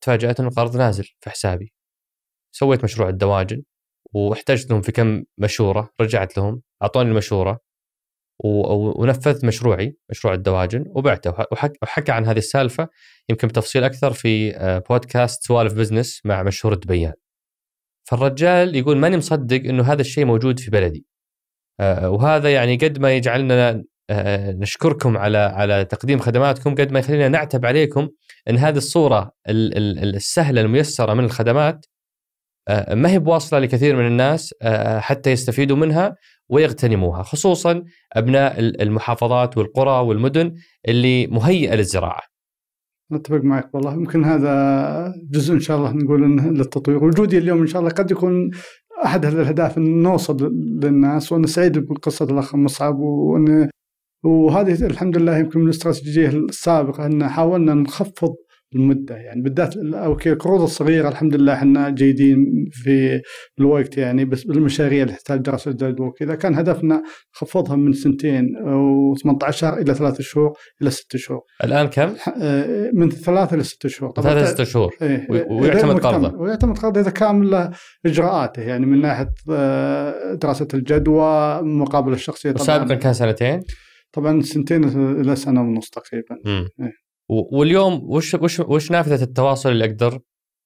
تفاجات ان القرض نازل في حسابي سويت مشروع الدواجن واحتجت لهم في كم مشوره رجعت لهم اعطوني المشوره ونفذت مشروعي مشروع الدواجن وبعته وحكى عن هذه السالفه يمكن بتفصيل اكثر في آه، بودكاست سوالف بزنس مع مشهور دبيان. فالرجال يقول ماني مصدق انه هذا الشيء موجود في بلدي. آه، آه، وهذا يعني قد ما يجعلنا نشكركم على على تقديم خدماتكم قد ما يخلينا نعتب عليكم ان هذه الصوره السهله الميسره من الخدمات آه، ما هي بواصله لكثير من الناس آه، حتى يستفيدوا منها ويغتنموها خصوصا ابناء المحافظات والقرى والمدن اللي مهيئه للزراعه. نتفق معك والله يمكن هذا جزء ان شاء الله نقول انه للتطوير وجودي اليوم ان شاء الله قد يكون احد الاهداف ان نوصل للناس وانا سعيد بقصه الاخ مصعب وان وهذه الحمد لله يمكن من الاستراتيجيه السابقه ان حاولنا نخفض المده يعني بالذات اوكي القروض الصغيره الحمد لله احنا جيدين في الوقت يعني بس بالمشاريع اللي تحتاج دراسه جدوى وكذا كان هدفنا نخفضها من سنتين و18 شهر الى ثلاث شهور الى ست شهور. الان كم؟ آه، من ثلاث الى ست شهور. ثلاث الى ست شهور إيه، ويعتمد قرضه. ويعتمد قرضه اذا كامل له اجراءاته يعني من ناحيه آه، دراسه الجدوى المقابله الشخصيه طبعا. سابقا كان سنتين؟ طبعا سنتين الى سنه ونص تقريبا. إيه. واليوم وش وش وش نافذه التواصل اللي اقدر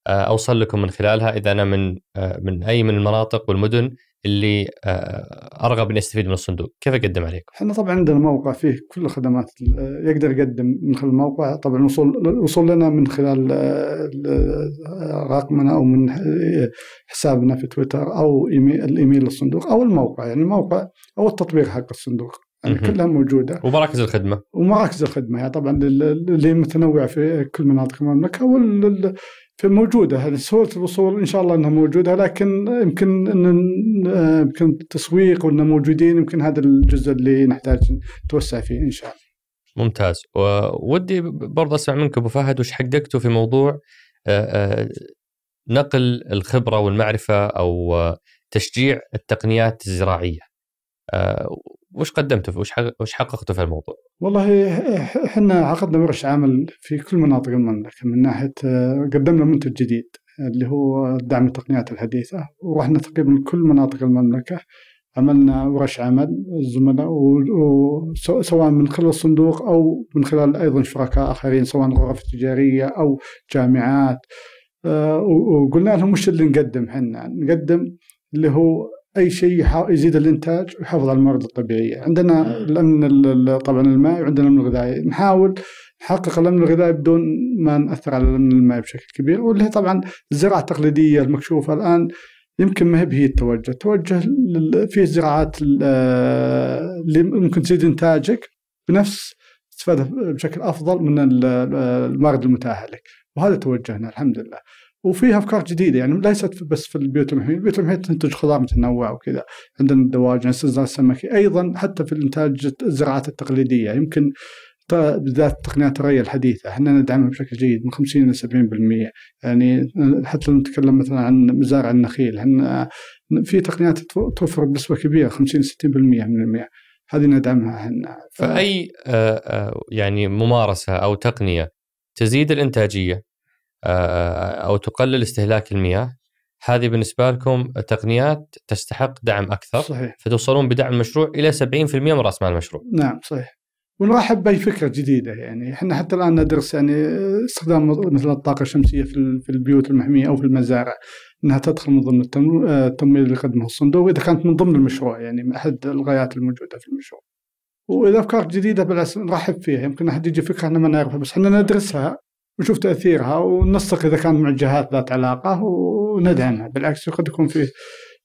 آه، اوصل لكم من خلالها اذا انا من آه، من اي من المناطق والمدن اللي آه، ارغب اني استفيد من الصندوق، كيف اقدم عليكم؟ احنا طبعا عندنا موقع فيه كل الخدمات يقدر يقدم من خلال الموقع، طبعا الوصول الوصول لنا من خلال رقمنا او من حسابنا في تويتر او الايميل للصندوق او الموقع يعني الموقع او التطبيق حق الصندوق. يعني كلها موجوده ومراكز الخدمه ومراكز الخدمه يعني طبعا اللي متنوعه في كل مناطق المملكه وال موجودة سهولة الوصول إن شاء الله أنها موجودة لكن يمكن أن آه، يمكن التسويق وأن موجودين يمكن هذا الجزء اللي نحتاج نتوسع فيه إن شاء الله ممتاز وودي برضه أسمع منك أبو فهد وش حققتوا في موضوع آه، آه، نقل الخبرة والمعرفة أو تشجيع التقنيات الزراعية وش قدمتوا وش حق... وش حققتوا في الموضوع؟ والله احنا عقدنا ورش عمل في كل مناطق المملكه من ناحيه قدمنا منتج جديد اللي هو دعم التقنيات الحديثه ورحنا تقريبا كل مناطق المملكه عملنا ورش عمل الزملاء سواء من خلال الصندوق او من خلال ايضا شركاء اخرين سواء غرف تجاريه او جامعات آه، وقلنا لهم وش اللي نقدم احنا نقدم اللي هو اي شيء يزيد الانتاج ويحافظ على الموارد الطبيعيه، عندنا الامن طبعا المائي وعندنا الامن الغذائي، نحاول نحقق الامن الغذائي بدون ما ناثر على الامن المائي بشكل كبير، واللي هي طبعا الزراعه التقليديه المكشوفه الان يمكن ما هي بهي التوجه، توجه في الزراعات آه، اللي ممكن تزيد انتاجك بنفس استفاده بشكل افضل من الموارد المتاحه لك، وهذا توجهنا الحمد لله. وفيها افكار جديده يعني ليست بس في البيوت المحميه، البيوت المحميه تنتج خضار متنوعه وكذا، عندنا الدواجن، استزراع السمكي، ايضا حتى في الانتاج الزراعات التقليديه يمكن بالذات تقنيات الري الحديثه احنا ندعمها بشكل جيد من 50 الى 70% يعني حتى لو نتكلم مثلا عن مزارع النخيل احنا في تقنيات توفر بنسبه كبيره 50 60% من المياه هذه ندعمها احنا ف... فاي آه، آه، يعني ممارسه او تقنيه تزيد الانتاجيه آه، او تقلل استهلاك المياه هذه بالنسبه لكم تقنيات تستحق دعم اكثر صحيح. فتوصلون بدعم المشروع الى 70% من راس مال المشروع نعم صحيح ونرحب باي فكره جديده يعني احنا حتى الان ندرس يعني استخدام مثلا الطاقه الشمسيه في البيوت المحميه او في المزارع انها تدخل من ضمن آه، التمويل اللي قدمه الصندوق اذا كانت من ضمن المشروع يعني احد الغايات الموجوده في المشروع. واذا افكار جديده بالعكس نرحب فيها يمكن احد يجي فكره احنا ما نعرفها بس احنا ندرسها ونشوف تاثيرها وننسق اذا كان مع الجهات ذات علاقه وندعمها بالعكس قد يكون فيه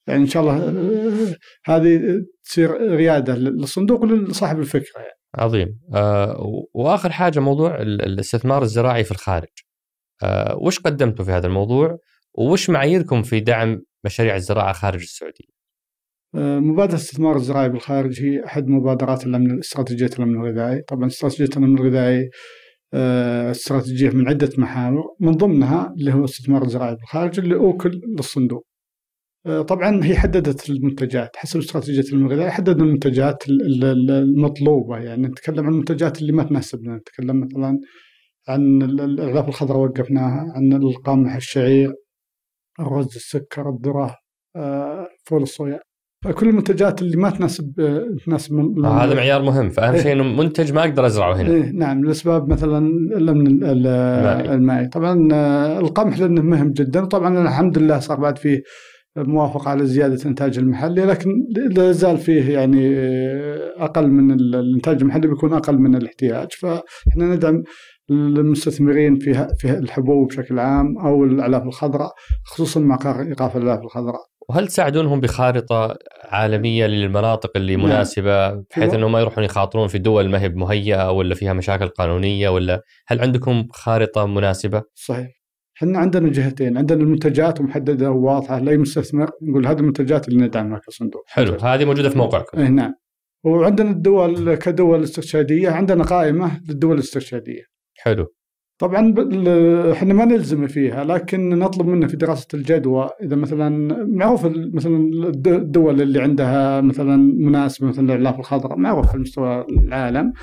يعني ان شاء الله هذه تصير رياده للصندوق ولصاحب الفكره يعني. عظيم آه واخر حاجه موضوع الاستثمار الزراعي في الخارج آه وش قدمتوا في هذا الموضوع وش معاييركم في دعم مشاريع الزراعه خارج السعوديه؟ آه، مبادرة الاستثمار الزراعي بالخارج هي أحد مبادرات الأمن استراتيجية الأمن الغذائي، طبعا استراتيجية الأمن الغذائي آه، استراتيجيه من عده محاور من ضمنها اللي هو استثمار الزراعي بالخارج اللي اوكل للصندوق. آه، طبعا هي حددت المنتجات حسب استراتيجيه المغذاء حدد المنتجات المطلوبه يعني نتكلم عن المنتجات اللي ما تناسبنا نتكلم مثلا عن الاغلاف الخضراء وقفناها عن القمح الشعير الرز السكر الذره آه، فول الصويا فكل المنتجات اللي ما تناسب تناسب آه هذا معيار مهم فاهم شيء انه منتج ما اقدر ازرعه هنا إيه نعم لاسباب مثلا الامن المائي طبعا آه، القمح لانه مهم جدا طبعا الحمد لله صار بعد فيه موافقة على زيادة الانتاج المحلي لكن لا زال فيه يعني آه، أقل من الإنتاج المحلي بيكون أقل من الاحتياج فإحنا ندعم المستثمرين في في الحبوب بشكل عام أو الأعلاف الخضراء خصوصا مع إيقاف الأعلاف الخضراء وهل تساعدونهم بخارطه عالميه للمناطق اللي نعم. مناسبه بحيث نعم. انهم ما يروحون يخاطرون في دول ما هي بمهيئه ولا فيها مشاكل قانونيه ولا هل عندكم خارطه مناسبه؟ صحيح. احنا عندنا جهتين، عندنا المنتجات محدده وواضحه لأي مستثمر نقول هذه المنتجات اللي ندعمها كصندوق. حلو، طيب. هذه موجوده في موقعكم. اي نعم. وعندنا الدول كدول استرشاديه عندنا قائمه للدول الاسترشاديه. حلو. طبعا احنا ما نلزم فيها لكن نطلب منه في دراسه الجدوى اذا مثلا معروف مثلا الدول اللي عندها مثلا مناسبه مثلا الاعلاف الخضراء معروف على مستوى العالم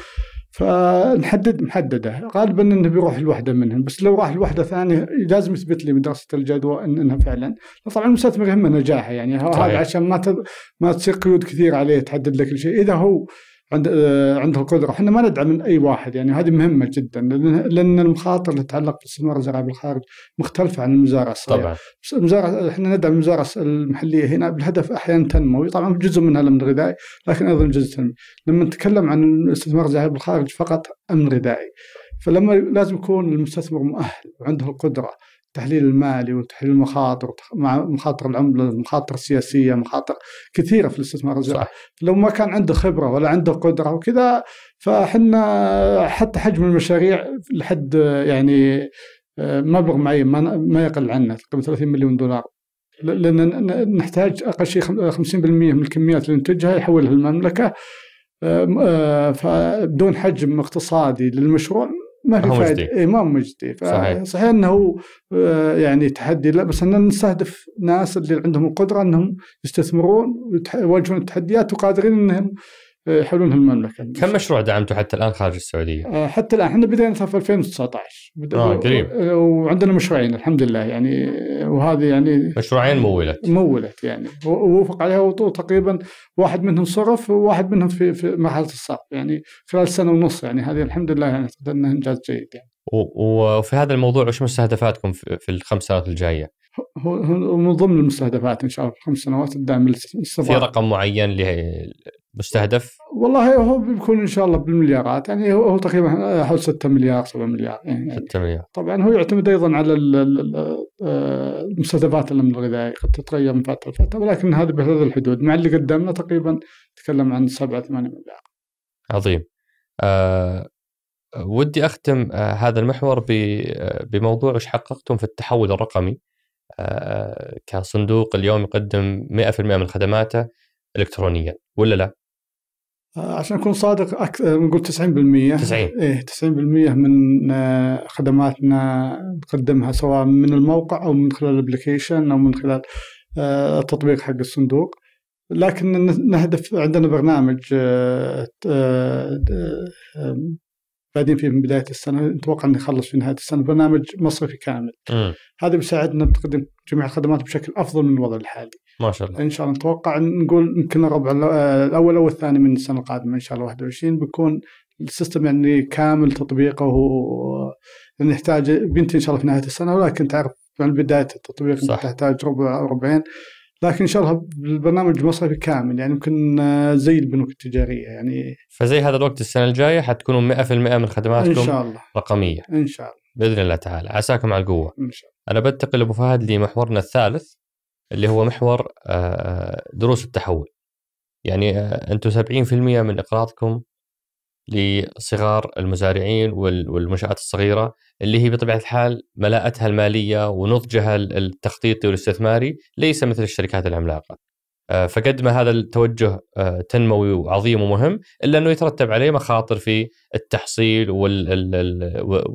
فنحدد محدده غالبا انه بيروح لوحده منهم بس لو راح لوحده ثانيه لازم يثبت لي من دراسه الجدوى إن انها فعلا طبعا المستثمر يهمه نجاحه يعني هذا عشان ما ما تصير قيود كثيره عليه تحدد لك كل شيء اذا هو عند آه، عنده القدره احنا ما ندعم من اي واحد يعني هذه مهمه جدا لان المخاطر اللي تتعلق بالاستثمار الزراعي بالخارج مختلفه عن المزارع الصغير طبعا المزارع احنا ندعم المزارع المحليه هنا بالهدف احيانا تنموي طبعا جزء منها الامن الغذائي لكن ايضا جزء تنموي لما نتكلم عن الاستثمار الزراعي بالخارج فقط امن غذائي فلما لازم يكون المستثمر مؤهل وعنده القدره التحليل المالي وتحليل المخاطر مع مخاطر العمله المخاطر السياسيه مخاطر كثيره في الاستثمار الزراعي لو ما كان عنده خبره ولا عنده قدره وكذا فاحنا حتى حجم المشاريع لحد يعني آه، مبلغ معين ما يقل عنه تقريبا 30 مليون دولار لان نحتاج اقل شيء 50% من الكميات اللي ننتجها يحولها المملكه آه، آه، فبدون حجم اقتصادي للمشروع ما في فائده إيه ما مجدي صحيح صحيح انه آه، يعني تحدي لا بس ان نستهدف ناس اللي عندهم القدره انهم يستثمرون ويواجهون التحديات وقادرين انهم يحلون المملكة كم مشروع دعمته حتى الان خارج السعوديه؟ آه، حتى الان احنا بدينا في 2019 اه قريب وعندنا مشروعين الحمد لله يعني وهذه يعني مشروعين مولت مولت يعني ووفق عليها وطول تقريبا واحد منهم صرف وواحد منهم في, في مرحله الصرف يعني خلال سنه ونص يعني هذه الحمد لله يعني انه انجاز جيد يعني وفي هذا الموضوع وش مستهدفاتكم في الخمس سنوات الجايه؟ هو من ضمن المستهدفات ان شاء الله خمس سنوات الدعم الاستضافي في رقم معين للمستهدف؟ والله هو بيكون ان شاء الله بالمليارات يعني هو تقريبا حول 6 مليار 7 مليار يعني 6 يعني مليار طبعا هو يعتمد ايضا على آه، المستهدفات الامن الغذائي قد تتغير من فتره لفتره ولكن هذا بهذه الحدود مع اللي قدمنا تقريبا نتكلم عن 7 8 مليار عظيم أه ودي اختم آه، هذا المحور آه، بموضوع ايش حققتم في التحول الرقمي آه، آه، كصندوق اليوم يقدم 100% من خدماته الكترونيا ولا لا؟ آه، عشان اكون صادق اكثر نقول 90% 90 ايه 90% من خدماتنا نقدمها سواء من الموقع او من خلال الابلكيشن او من خلال التطبيق حق الصندوق لكن نهدف عندنا برنامج بعدين فيه من بدايه السنه نتوقع انه يخلص في نهايه السنه برنامج مصرفي كامل. هذا بيساعدنا نقدم جميع الخدمات بشكل افضل من الوضع الحالي. ما شاء الله. ان شاء الله نتوقع نقول يمكن الربع آه، الاول او الثاني من السنه القادمه ان شاء الله 21 بيكون السيستم يعني كامل تطبيقه نحتاج بنت ان شاء الله في نهايه السنه ولكن تعرف من بدايه التطبيق صح. تحتاج ربع ربعين لكن ان شاء الله البرنامج مصرفي كامل يعني يمكن آه، زي البنوك التجاريه يعني فزي هذا الوقت السنه الجايه حتكونوا 100% من خدماتكم ان شاء الله رقميه ان شاء الله باذن الله تعالى عساكم على القوه ان شاء الله انا بنتقل ابو فهد لمحورنا الثالث اللي هو محور آه، آه، دروس التحول يعني انتم 70% من اقراضكم لصغار المزارعين والمنشآت الصغيرة اللي هي بطبيعة الحال ملاءتها المالية ونضجها التخطيطي والاستثماري ليس مثل الشركات العملاقة آه، فقد ما هذا التوجه آه، تنموي وعظيم ومهم إلا أنه يترتب عليه مخاطر في التحصيل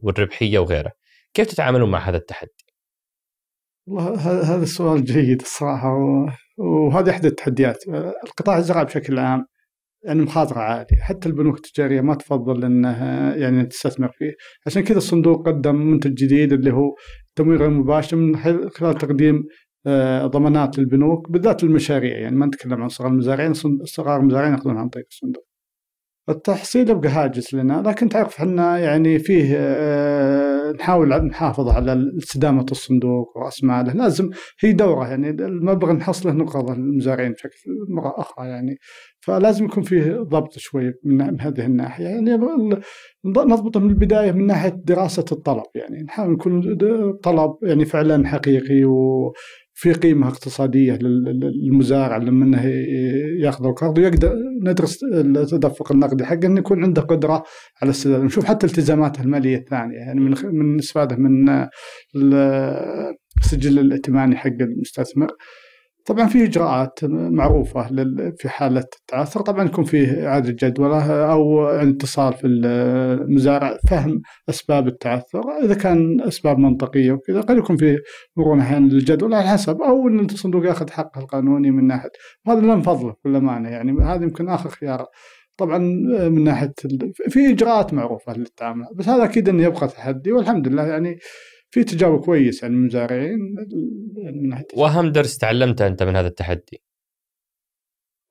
والربحية وغيره كيف تتعاملون مع هذا التحدي؟ والله هذا السؤال جيد الصراحة وهذا إحدى التحديات آه، القطاع الزراعي بشكل عام يعني مخاطره عاليه حتى البنوك التجاريه ما تفضل انها يعني تستثمر فيه عشان كذا الصندوق قدم منتج جديد اللي هو التمويل غير المباشر من خلال تقديم آه، ضمانات للبنوك بالذات المشاريع يعني ما نتكلم عن صغار المزارعين صغار المزارعين ياخذونها عن طريق الصندوق التحصيل يبقى هاجس لنا لكن تعرف احنا يعني فيه آه، نحاول نحافظ على استدامه الصندوق ورأس ماله لازم هي دوره يعني المبلغ نحصله نقرضه للمزارعين بشكل مره اخرى يعني فلازم يكون فيه ضبط شوي من هذه الناحيه يعني نضبطه من البدايه من ناحيه دراسه الطلب يعني نحاول نكون طلب يعني فعلا حقيقي و في قيمه اقتصاديه للمزارع لما انه ياخذ القرض ويقدر ندرس التدفق النقدي حقه انه يكون عنده قدره على السداد نشوف حتى التزاماته الماليه الثانيه يعني من من استفاده من السجل الائتماني حق المستثمر طبعا في اجراءات معروفه في حاله التعثر طبعا يكون فيه اعاده جدوله او اتصال في المزارع فهم اسباب التعثر اذا كان اسباب منطقيه وكذا قد يكون فيه مرونه احيانا للجدول على حسب او ان الصندوق ياخذ حقه القانوني من ناحيه وهذا لم فضله معنى يعني هذا يمكن اخر خيار طبعا من ناحيه في اجراءات معروفه للتعامل بس هذا اكيد انه يبقى تحدي والحمد لله يعني في كويس عن المزارعين من ناحيه واهم درس تعلمته انت من هذا التحدي؟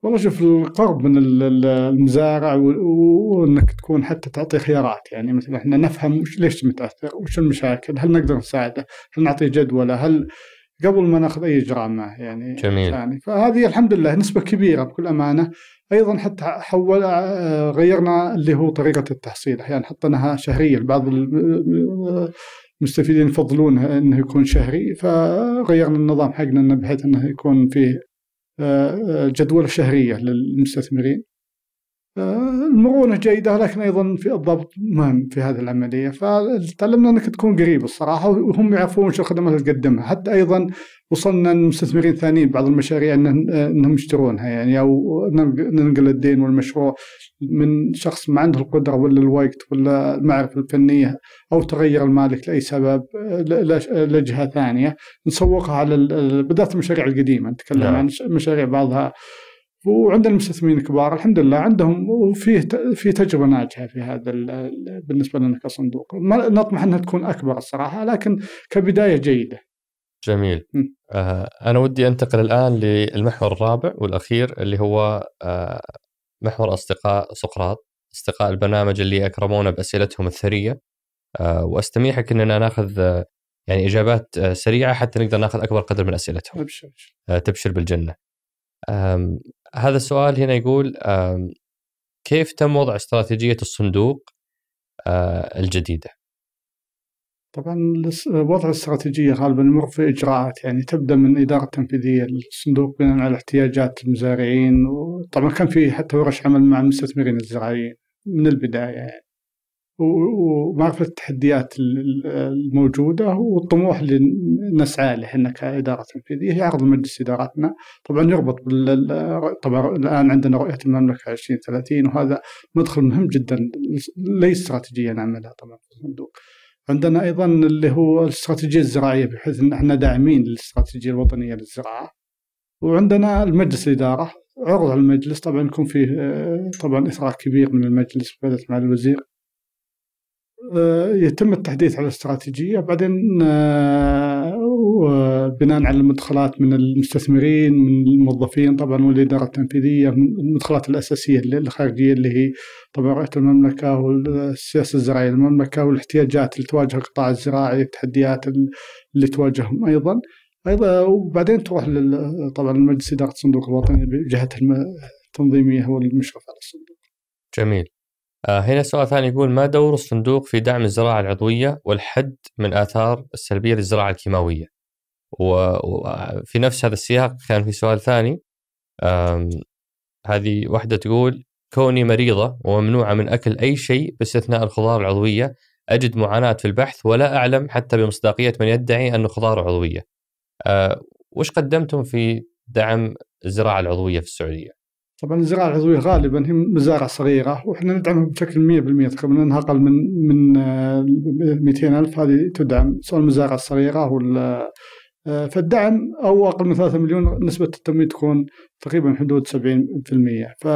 والله شوف القرب من المزارع وانك تكون حتى تعطي خيارات يعني مثلا احنا نفهم ليش متاثر وش المشاكل هل نقدر نساعده هل نعطيه جدوله هل قبل ما ناخذ اي اجراء معه يعني جميل يعني فهذه الحمد لله نسبه كبيره بكل امانه ايضا حتى حول آه، غيرنا اللي هو طريقه التحصيل احيانا حطيناها شهريه لبعض آه، المستفيدين يفضلون انه يكون شهري فغيرنا النظام حقنا بحيث انه يكون فيه آه، آه، جدول شهريه للمستثمرين آه، المرونة جيدة لكن أيضا في الضبط مهم في هذه العملية فتعلمنا أنك تكون قريب الصراحة وهم يعرفون شو الخدمات اللي تقدمها حتى أيضا وصلنا المستثمرين ثانيين بعض المشاريع انهم يشترونها يعني او ننقل الدين والمشروع من شخص ما عنده القدره ولا الوقت ولا المعرفه الفنيه او تغير المالك لاي سبب لجهه ثانيه نسوقها على بدات المشاريع القديمه نتكلم نعم. عن مشاريع بعضها وعندنا مستثمرين كبار الحمد لله عندهم وفيه في تجربه ناجحه في هذا بالنسبه لنا كصندوق نطمح انها تكون اكبر الصراحه لكن كبدايه جيده جميل آه انا ودي انتقل الان للمحور الرابع والاخير اللي هو آه محور اصدقاء سقراط اصدقاء البرنامج اللي اكرمونا باسئلتهم الثريه آه واستميحك اننا ناخذ آه يعني اجابات آه، سريعه حتى نقدر ناخذ اكبر قدر من اسئلتهم ابشر آه، تبشر بالجنه هذا السؤال هنا يقول كيف تم وضع استراتيجيه الصندوق آه، الجديده طبعا وضع الاستراتيجية غالبا يمر في إجراءات يعني تبدأ من الاداره التنفيذيه للصندوق بناء على احتياجات المزارعين وطبعا كان في حتى ورش عمل مع المستثمرين الزراعيين من البداية يعني ومعرفة التحديات الموجودة والطموح اللي نسعى له احنا كإدارة تنفيذية يعرض مجلس إداراتنا طبعا يربط بال... طبعا الآن عندنا رؤية المملكة 2030 وهذا مدخل مهم جدا لأي استراتيجية نعملها طبعا في الصندوق عندنا ايضا اللي هو الاستراتيجيه الزراعيه بحيث ان احنا داعمين للاستراتيجيه الوطنيه للزراعه وعندنا المجلس الاداره عرض على المجلس طبعا يكون فيه آه، طبعا اثراء كبير من المجلس بدات مع الوزير آه، يتم التحديث على الاستراتيجيه بعدين آه، بناء على المدخلات من المستثمرين من الموظفين طبعا والاداره التنفيذيه من المدخلات الاساسيه الخارجيه اللي هي طبعا رؤيه المملكه والسياسه الزراعيه للمملكه والاحتياجات اللي تواجه القطاع الزراعي التحديات اللي تواجههم ايضا ايضا وبعدين تروح طبعا لمجلس اداره الصندوق الوطني بجهته التنظيميه هو المشرف على الصندوق. جميل. آه، هنا سؤال ثاني يقول ما دور الصندوق في دعم الزراعة العضوية والحد من آثار السلبية للزراعة الكيماوية وفي نفس هذا السياق كان في سؤال ثاني هذه واحدة تقول كوني مريضة وممنوعة من أكل أي شيء باستثناء الخضار العضوية أجد معاناة في البحث ولا أعلم حتى بمصداقية من يدعي أنه خضار عضوية آه، وش قدمتم في دعم الزراعة العضوية في السعودية؟ طبعا الزراعه العضويه غالبا هي مزارع صغيره واحنا ندعمها بشكل 100% تقريبا لانها اقل من من 200 آه، الف هذه تدعم سواء المزارع الصغيره ولا آه، فالدعم او اقل من 3 مليون نسبه التمويل تكون تقريبا حدود 70% ف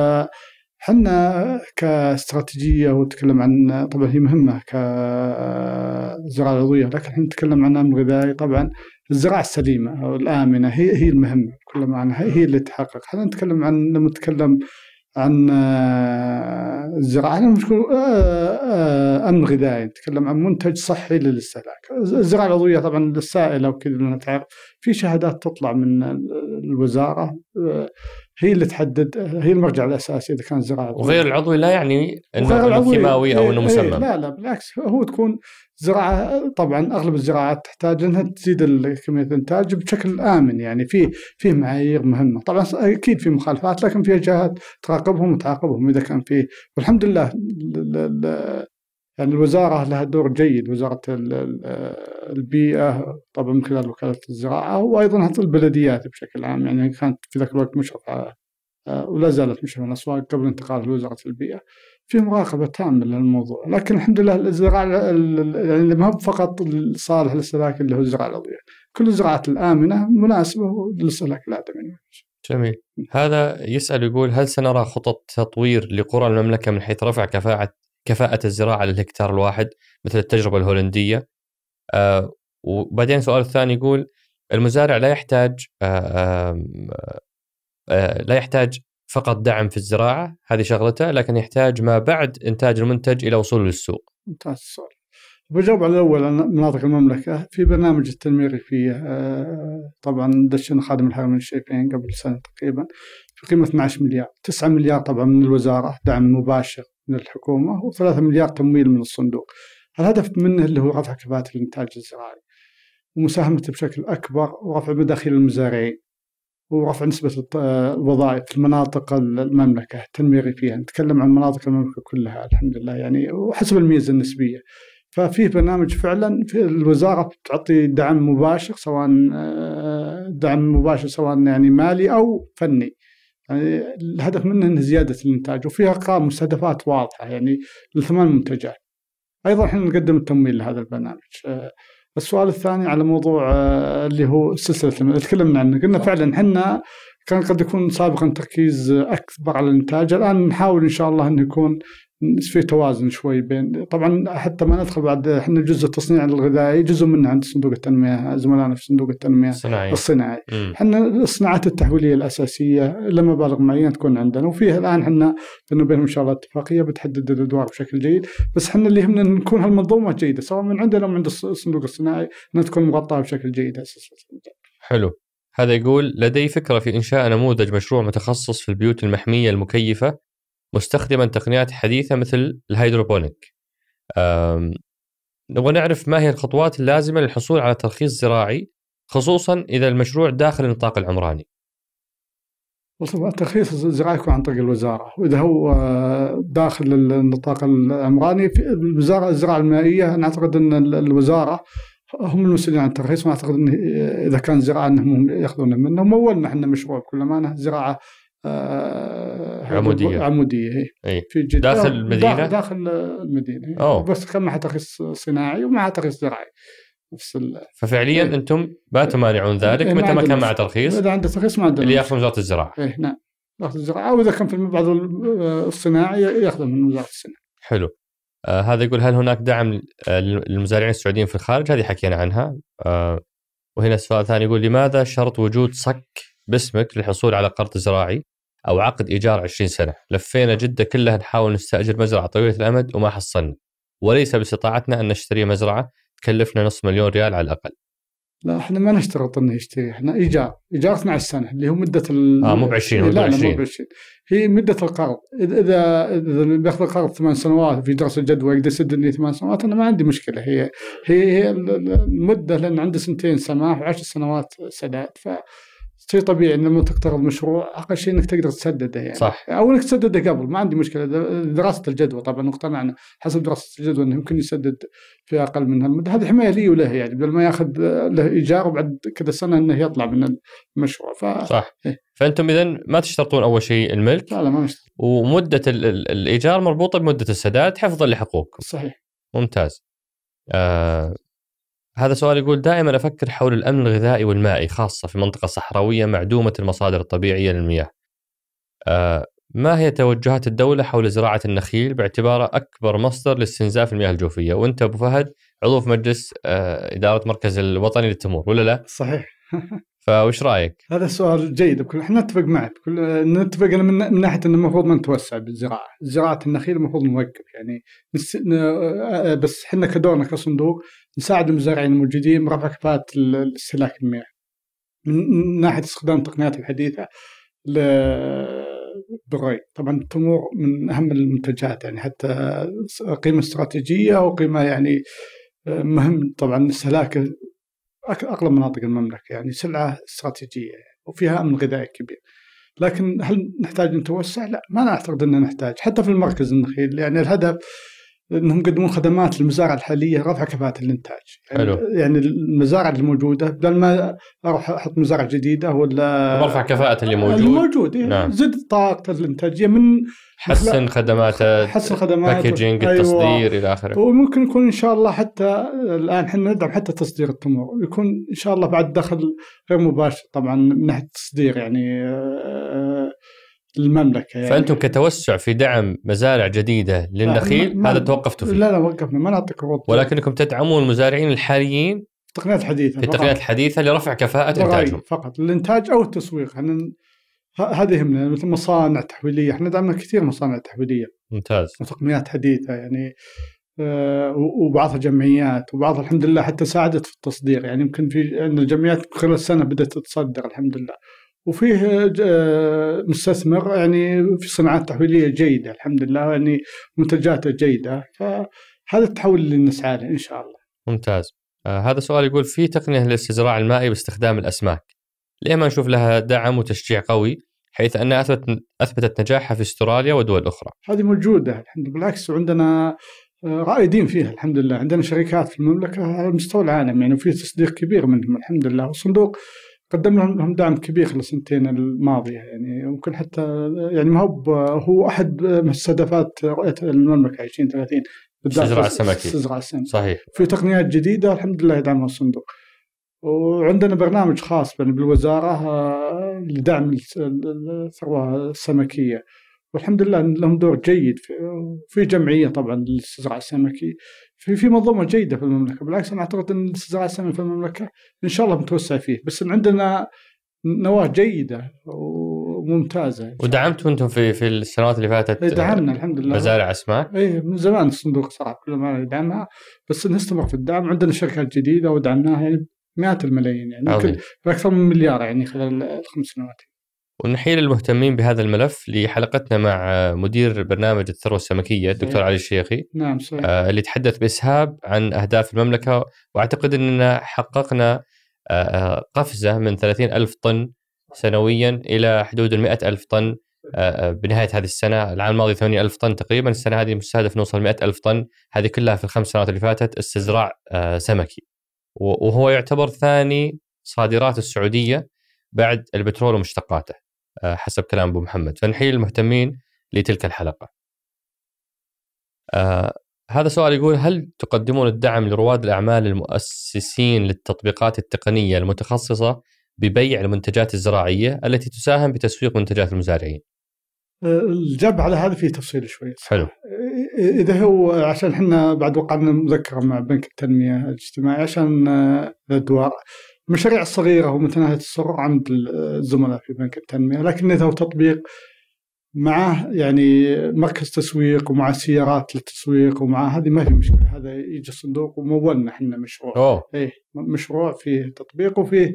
حنا كاستراتيجيه ونتكلم عن طبعا هي مهمه كزراعه عضويه لكن احنا نتكلم عن امن غذائي طبعا الزراعه السليمه او الامنه هي هي المهمه بكل معنى هي اللي تحقق احنا نتكلم عن لما نتكلم عن آه، الزراعه احنا نقول امن آه، آه، غذائي نتكلم عن منتج صحي للاستهلاك الزراعه العضويه طبعا للسائله وكذا في شهادات تطلع من الوزاره هي اللي تحدد هي المرجع الاساسي اذا كان الزراعه وغير العضوي لا يعني انه كيماوي او إيه، انه إيه، مسمم لا لا بالعكس هو تكون زراعه طبعا اغلب الزراعات تحتاج انها تزيد كميه الانتاج بشكل امن يعني في في معايير مهمه طبعا اكيد في مخالفات لكن في جهات تراقبهم وتعاقبهم اذا كان في والحمد لله يعني الوزارة لها دور جيد وزارة البيئة طبعا من خلال وكالة الزراعة وأيضا حتى البلديات بشكل عام يعني كانت في ذاك الوقت مشرفة ولا زالت مشرفة الأسواق قبل انتقالها لوزارة البيئة في مراقبة تامة للموضوع لكن الحمد لله الزراعة يعني ما هو فقط صالح للسلاك اللي هو الزراعة الأرضية كل الزراعات الآمنة مناسبة للسلاك الآدمي جميل هذا يسأل يقول هل سنرى خطط تطوير لقرى المملكة من حيث رفع كفاءة كفاءه الزراعه للهكتار الواحد مثل التجربه الهولنديه آه وبعدين سؤال الثاني يقول المزارع لا يحتاج آه آه لا يحتاج فقط دعم في الزراعه هذه شغلته لكن يحتاج ما بعد انتاج المنتج الى وصوله للسوق. ممتاز السؤال. بجاوب على الاول عن مناطق المملكه في برنامج التنميه آه، الريفيه طبعا دشنا خادم الحرمين الشريفين قبل سنه تقريبا في قيمه 12 مليار 9 مليار طبعا من الوزاره دعم مباشر من الحكومة و3 مليار تمويل من الصندوق الهدف منه اللي هو رفع كفاءة الإنتاج الزراعي ومساهمته بشكل أكبر ورفع مداخيل المزارعين ورفع نسبة الوظائف في المناطق المملكة التنميري فيها نتكلم عن مناطق المملكة كلها الحمد لله يعني وحسب الميزة النسبية ففي برنامج فعلا في الوزارة تعطي دعم مباشر سواء آه، دعم مباشر سواء يعني مالي أو فني يعني الهدف منه انه زياده الانتاج وفيها ارقام مستهدفات واضحه يعني لثمان منتجات. ايضا احنا نقدم التمويل لهذا البرنامج. آه، السؤال الثاني على موضوع آه، اللي هو سلسله تكلمنا عنه قلنا فعلا احنا كان قد يكون سابقا تركيز اكبر على الانتاج الان نحاول ان شاء الله انه يكون في توازن شوي بين طبعا حتى ما ندخل بعد احنا جزء التصنيع الغذائي جزء منه عند صندوق التنميه زملائنا في صندوق التنميه صناعي. الصناعي احنا الصناعات التحويليه الاساسيه لمبالغ معينه تكون عندنا وفيها الان احنا لانه بينهم ان شاء الله اتفاقيه بتحدد الادوار بشكل جيد بس احنا اللي يهمنا ان نكون هالمنظومه جيده سواء من عندنا او من عند الصندوق الصناعي انها تكون مغطاه بشكل جيد اساسا حلو هذا يقول لدي فكره في انشاء نموذج مشروع متخصص في البيوت المحميه المكيفه مستخدما تقنيات حديثه مثل الهيدروبونيك. نبغى نعرف ما هي الخطوات اللازمه للحصول على ترخيص زراعي خصوصا اذا المشروع داخل النطاق العمراني. وطبعا الترخيص الزراعي يكون عن طريق الوزاره، واذا هو آه، داخل النطاق العمراني في الوزاره الزراعه المائيه انا اعتقد ان الوزاره هم المسؤولين عن الترخيص ونعتقد ان آه، اذا كان زراعه انهم ياخذون منه مولنا احنا مشروع كل ما زراعه آه، عموديه عموديه اي إيه. في جدة داخل آه، المدينه داخل المدينه إيه. أوه. بس كان معها ترخيص صناعي ومعها ترخيص زراعي نفس ال... ففعليا إيه. انتم ما تمانعون إيه، ذلك إيه متى ما كان مع ترخيص اذا عنده ترخيص ما عنده اللي ياخذ من وزاره الزراعه اي نعم ياخذ الزراعه او اذا كان في بعض آه، الصناعي ياخذ من وزاره الصناعه حلو آه هذا يقول هل هناك دعم للمزارعين السعوديين في الخارج؟ هذه حكينا عنها آه وهنا سؤال ثاني يقول لماذا شرط وجود صك باسمك للحصول على قرض زراعي او عقد ايجار 20 سنه، لفينا جده كلها نحاول نستاجر مزرعه طويله الامد وما حصلنا، وليس باستطاعتنا ان نشتري مزرعه تكلفنا نص مليون ريال على الاقل. لا احنا ما نشترط انه يشتري احنا ايجار ايجار 12 سنه اللي هو مده ال اه مو ب 20 لا, لا مو ب 20 هي مده القرض اذا اذا بياخذ القرض ثمان سنوات في درس الجدوى يقدر يسدني ثمان سنوات انا ما عندي مشكله هي هي هي المده لان عنده سنتين سماح وعشر سنوات سداد ف شيء طبيعي ان لما تقترض مشروع اقل شيء انك تقدر تسدده يعني صح او انك تسدده قبل ما عندي مشكله دراسه الجدوى طبعا اقتنعنا حسب دراسه الجدوى انه يمكن يسدد في اقل من هالمده هذه حمايه لي وله يعني بدل ما ياخذ له ايجار وبعد كذا سنه انه يطلع من المشروع ف... صح إيه. فانتم اذا ما تشترطون اول شيء الملك لا لا ما مشترط. ومده ال ال الايجار مربوطه بمده السداد حفظا لحقوق صحيح ممتاز آه هذا سؤال يقول دائما افكر حول الامن الغذائي والمائي خاصه في منطقه صحراويه معدومه المصادر الطبيعيه للمياه. آه ما هي توجهات الدوله حول زراعه النخيل باعتباره اكبر مصدر لاستنزاف المياه الجوفيه وانت ابو فهد عضو في مجلس آه اداره مركز الوطني للتمور ولا لا؟ صحيح *laughs* فايش رايك؟ هذا السؤال جيد بكل احنا نتفق معك نتفق من ناحيه انه المفروض ما نتوسع بالزراعه، زراعه النخيل المفروض نوقف يعني نس... ن... بس احنا كدورنا كصندوق نساعد المزارعين الموجودين برفع كفاءه استهلاك المياه. من ناحيه استخدام التقنيات الحديثه ل... بالري، طبعا التمور من اهم المنتجات يعني حتى قيمه استراتيجيه وقيمه يعني مهم طبعا استهلاك اغلب مناطق المملكه يعني سلعه استراتيجيه يعني وفيها امن غذائي كبير. لكن هل نحتاج نتوسع؟ لا ما انا اعتقد ان نحتاج حتى في المركز النخيل يعني الهدف انهم يقدمون خدمات للمزارع الحاليه رفع كفاءه الانتاج يعني, حلو. يعني المزارع الموجوده بدل ما اروح احط مزارع جديده ولا برفع كفاءه اللي موجود الموجود يعني نعم. زد طاقة الانتاجيه من حسن خدماته حسن خدمات باكجينج أيوة. التصدير الى اخره وممكن يكون ان شاء الله حتى الان احنا ندعم حتى تصدير التمور يكون ان شاء الله بعد دخل غير مباشر طبعا من ناحيه التصدير يعني آه، آه، المملكه يعني فانتم كتوسع في دعم مزارع جديده للنخيل هذا توقفتوا فيه لا لا وقفنا ما نعطيك الوضع ولكنكم تدعمون المزارعين الحاليين التقنيات الحديثه في التقنيات الحديثه لرفع كفاءه انتاجهم فقط الانتاج او التسويق احنا هذا يهمنا مثل مصانع تحويليه احنا دعمنا كثير مصانع تحويليه ممتاز وتقنيات حديثه يعني آه، وبعضها جمعيات وبعضها الحمد لله حتى ساعدت في التصدير يعني يمكن في عندنا الجمعيات خلال السنه بدات تتصدر الحمد لله وفيه آه، مستثمر يعني في صناعات تحويليه جيده الحمد لله يعني منتجاته جيده فهذا التحول اللي نسعى له ان شاء الله. ممتاز. آه هذا سؤال يقول في تقنيه للاستزراع المائي باستخدام الاسماك. ليه ما نشوف لها دعم وتشجيع قوي حيث انها اثبت اثبتت نجاحها في استراليا ودول اخرى. هذه موجوده الحمد لله بالعكس وعندنا آه، رائدين فيها الحمد لله عندنا شركات في المملكه على مستوى العالم يعني وفي تصديق كبير منهم الحمد لله والصندوق قدم لهم دعم كبير خلال السنتين الماضيه يعني ممكن حتى يعني ما هو هو احد مستهدفات رؤيه المملكه 2030 الزراعه السمكي الزراعه السمكي صحيح في تقنيات جديده الحمد لله يدعمها الصندوق وعندنا برنامج خاص بالوزاره آه، لدعم الثروه السمكيه والحمد لله لهم دور جيد في جمعيه طبعا للاستزراع السمكي في في منظومه جيده في المملكه بالعكس انا اعتقد ان الزراعه السامي في المملكه ان شاء الله متوسع فيه بس إن عندنا نواه جيده وممتازه ودعمتوا انتم في في السنوات اللي فاتت إيه، دعمنا الحمد لله مزارع اسماك اي من زمان الصندوق صراحه كل ما يدعمها بس نستمر في الدعم عندنا شركات جديده ودعمناها يعني مئات الملايين يعني يمكن اكثر من مليار يعني خلال الخمس سنوات ونحيل المهتمين بهذا الملف لحلقتنا مع مدير برنامج الثروه السمكيه الدكتور علي الشيخي نعم صحيح. آه، اللي تحدث باسهاب عن اهداف المملكه واعتقد اننا حققنا آه، آه، قفزه من 30 الف طن سنويا الى حدود ال ألف طن بنهايه هذه السنه العام الماضي 80 ألف طن تقريبا السنه هذه مستهدف نوصل 100 ألف طن هذه كلها في الخمس سنوات اللي فاتت استزراع سمكي وهو يعتبر ثاني صادرات السعوديه بعد البترول ومشتقاته آه، حسب كلام ابو محمد فنحيل المهتمين لتلك الحلقه آه هذا سؤال يقول هل تقدمون الدعم لرواد الاعمال المؤسسين للتطبيقات التقنيه المتخصصه ببيع المنتجات الزراعيه التي تساهم بتسويق منتجات المزارعين؟ آه، الجاب على هذا فيه تفصيل شوي حلو اذا هو عشان احنا بعد وقعنا مذكره مع بنك التنميه الاجتماعي عشان الادوار آه، مشاريع صغيرة ومتناهية السرعة عند الزملاء في بنك التنمية لكن هو تطبيق معه يعني مركز تسويق ومع سيارات للتسويق ومع هذه ما في مشكله هذا يجي الصندوق ومولنا احنا مشروع أوه. ايه مشروع فيه تطبيق وفيه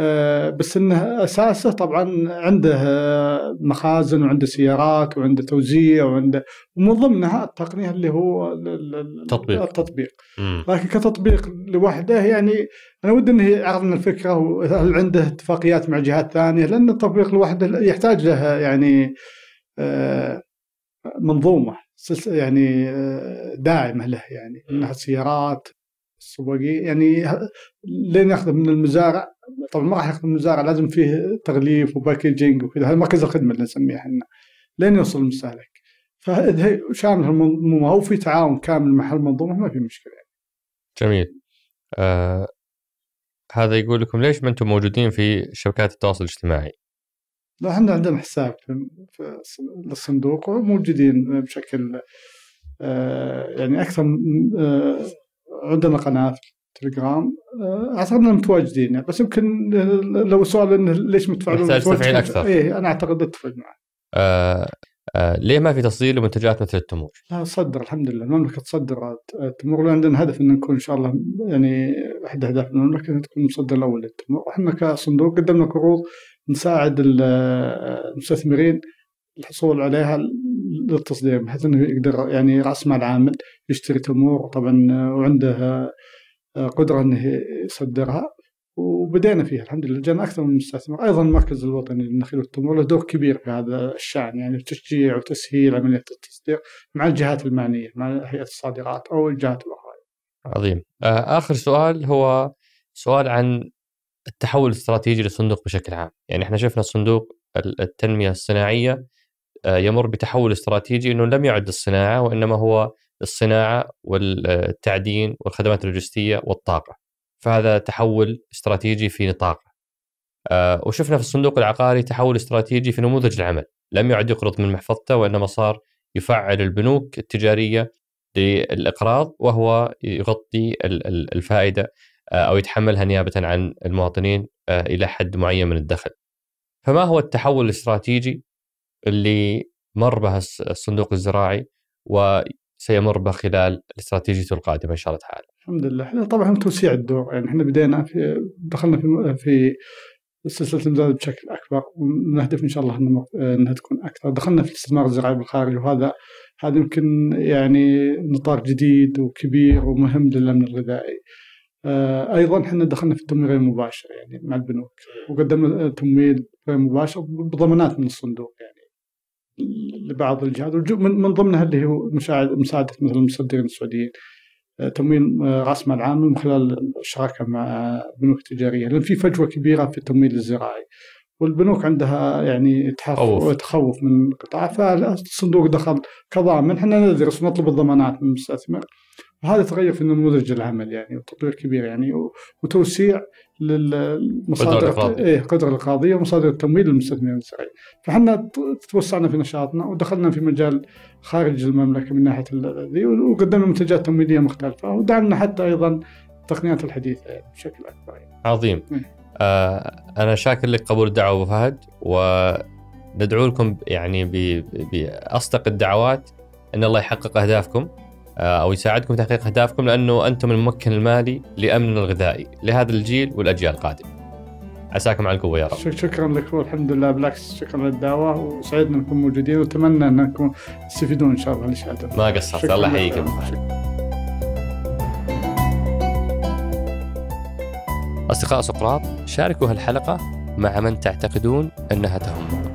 آه، بس انه اساسه طبعا عنده آه، مخازن وعنده سيارات وعنده توزيع وعنده ومن ضمنها التقنيه اللي هو التطبيق التطبيق لكن كتطبيق لوحده يعني انا ودي انه يعرض لنا الفكره وهل عنده اتفاقيات مع جهات ثانيه لان التطبيق لوحده يحتاج له يعني آه، منظومه يعني داعمه له يعني من ناحيه سيارات السباقية يعني لين ياخذ من المزارع طبعا ما راح ياخذ من المزارع لازم فيه تغليف وباكجينج وكذا هذا مركز الخدمه اللي نسميه احنا لين يوصل المستهلك فاذا شامل المنظومه او في تعاون كامل مع المنظومه ما في مشكله يعني. جميل. آه هذا يقول لكم ليش ما انتم موجودين في شبكات التواصل الاجتماعي؟ لا احنا عندنا حساب في الصندوق وموجودين بشكل آه، يعني اكثر عندنا قناه في التليجرام آه، اعتقد متواجدين يعني بس يمكن لو السؤال انه ليش متفاعلون تفعيل اكثر اي انا اعتقد اتفق معك آه آه ليه ما في تصدير لمنتجات مثل التمور؟ لا تصدر الحمد لله المملكه تصدر آه، التمور لان عندنا هدف ان نكون ان شاء الله يعني احد اهداف المملكه ان تكون المصدر الاول للتمور، احنا كصندوق قدمنا قروض نساعد آه، المستثمرين الحصول عليها للتصدير بحيث انه يقدر يعني راس مال عامل يشتري تمور طبعا وعنده آه، قدره انه يصدرها وبدينا فيها الحمد لله جانا اكثر من مستثمر ايضا المركز الوطني للنخيل والتمور له دور كبير في هذا الشان يعني تشجيع وتسهيل عمليه التصدير مع الجهات المعنيه مع هيئه الصادرات او الجهات الاخرى عظيم آه، اخر سؤال هو سؤال عن التحول الاستراتيجي للصندوق بشكل عام يعني احنا شفنا الصندوق التنميه الصناعيه آه، يمر بتحول استراتيجي انه لم يعد الصناعه وانما هو الصناعه والتعدين والخدمات اللوجستيه والطاقه. فهذا تحول استراتيجي في نطاقه. آه، وشفنا في الصندوق العقاري تحول استراتيجي في نموذج العمل، لم يعد يقرض من محفظته وانما صار يفعل البنوك التجاريه للاقراض وهو يغطي الفائده آه، او يتحملها نيابه عن المواطنين الى حد معين من الدخل. فما هو التحول الاستراتيجي اللي مر بها الصندوق الزراعي وسيمر بها خلال استراتيجيته القادمه ان شاء الله تعالى. الحمد لله، احنا طبعا توسيع الدور يعني احنا بدينا في دخلنا في في سلسله الامداد بشكل اكبر ونهدف ان شاء الله انها تكون اكثر، دخلنا في الاستثمار الزراعي بالخارج وهذا هذا يمكن يعني نطاق جديد وكبير ومهم للامن الغذائي. آه، ايضا احنا دخلنا في التمويل غير المباشر يعني مع البنوك وقدمنا تمويل غير مباشر بضمانات من الصندوق يعني لبعض الجهات من ضمنها اللي هو مساعده مثلا المصدرين السعوديين آه، تمويل آه، راس مال عام من خلال الشراكه مع آه، بنوك تجاريه لان في فجوه كبيره في التمويل الزراعي والبنوك عندها يعني تخوف تخوف من القطاع فالصندوق دخل كضامن احنا ندرس ونطلب الضمانات من المستثمر وهذا تغير في النموذج العمل يعني وتطوير كبير يعني وتوسيع للمصادر قدر إيه قدر القاضيه ومصادر التمويل للمستثمرين الزراعيين فاحنا توسعنا في نشاطنا ودخلنا في مجال خارج المملكه من ناحيه ذي وقدمنا منتجات تمويليه مختلفه ودعمنا حتى ايضا التقنيات الحديثه يعني بشكل اكبر يعني. عظيم إيه. آه انا شاكر لك قبول الدعوه ابو فهد وندعو لكم يعني باصدق الدعوات ان الله يحقق اهدافكم آه، او يساعدكم في تحقيق اهدافكم لانه انتم الممكن المالي لامننا الغذائي لهذا الجيل والاجيال القادمه. عساكم على القوه يا رب. شكرا لك والحمد لله بالعكس شكرا للدعوه وسعدنا انكم موجودين واتمنى انكم تستفيدون ان شاء الله اللي ما قصرت الله يحييك أصدقاء سقراط شاركوا هالحلقة مع من تعتقدون أنها تهمكم.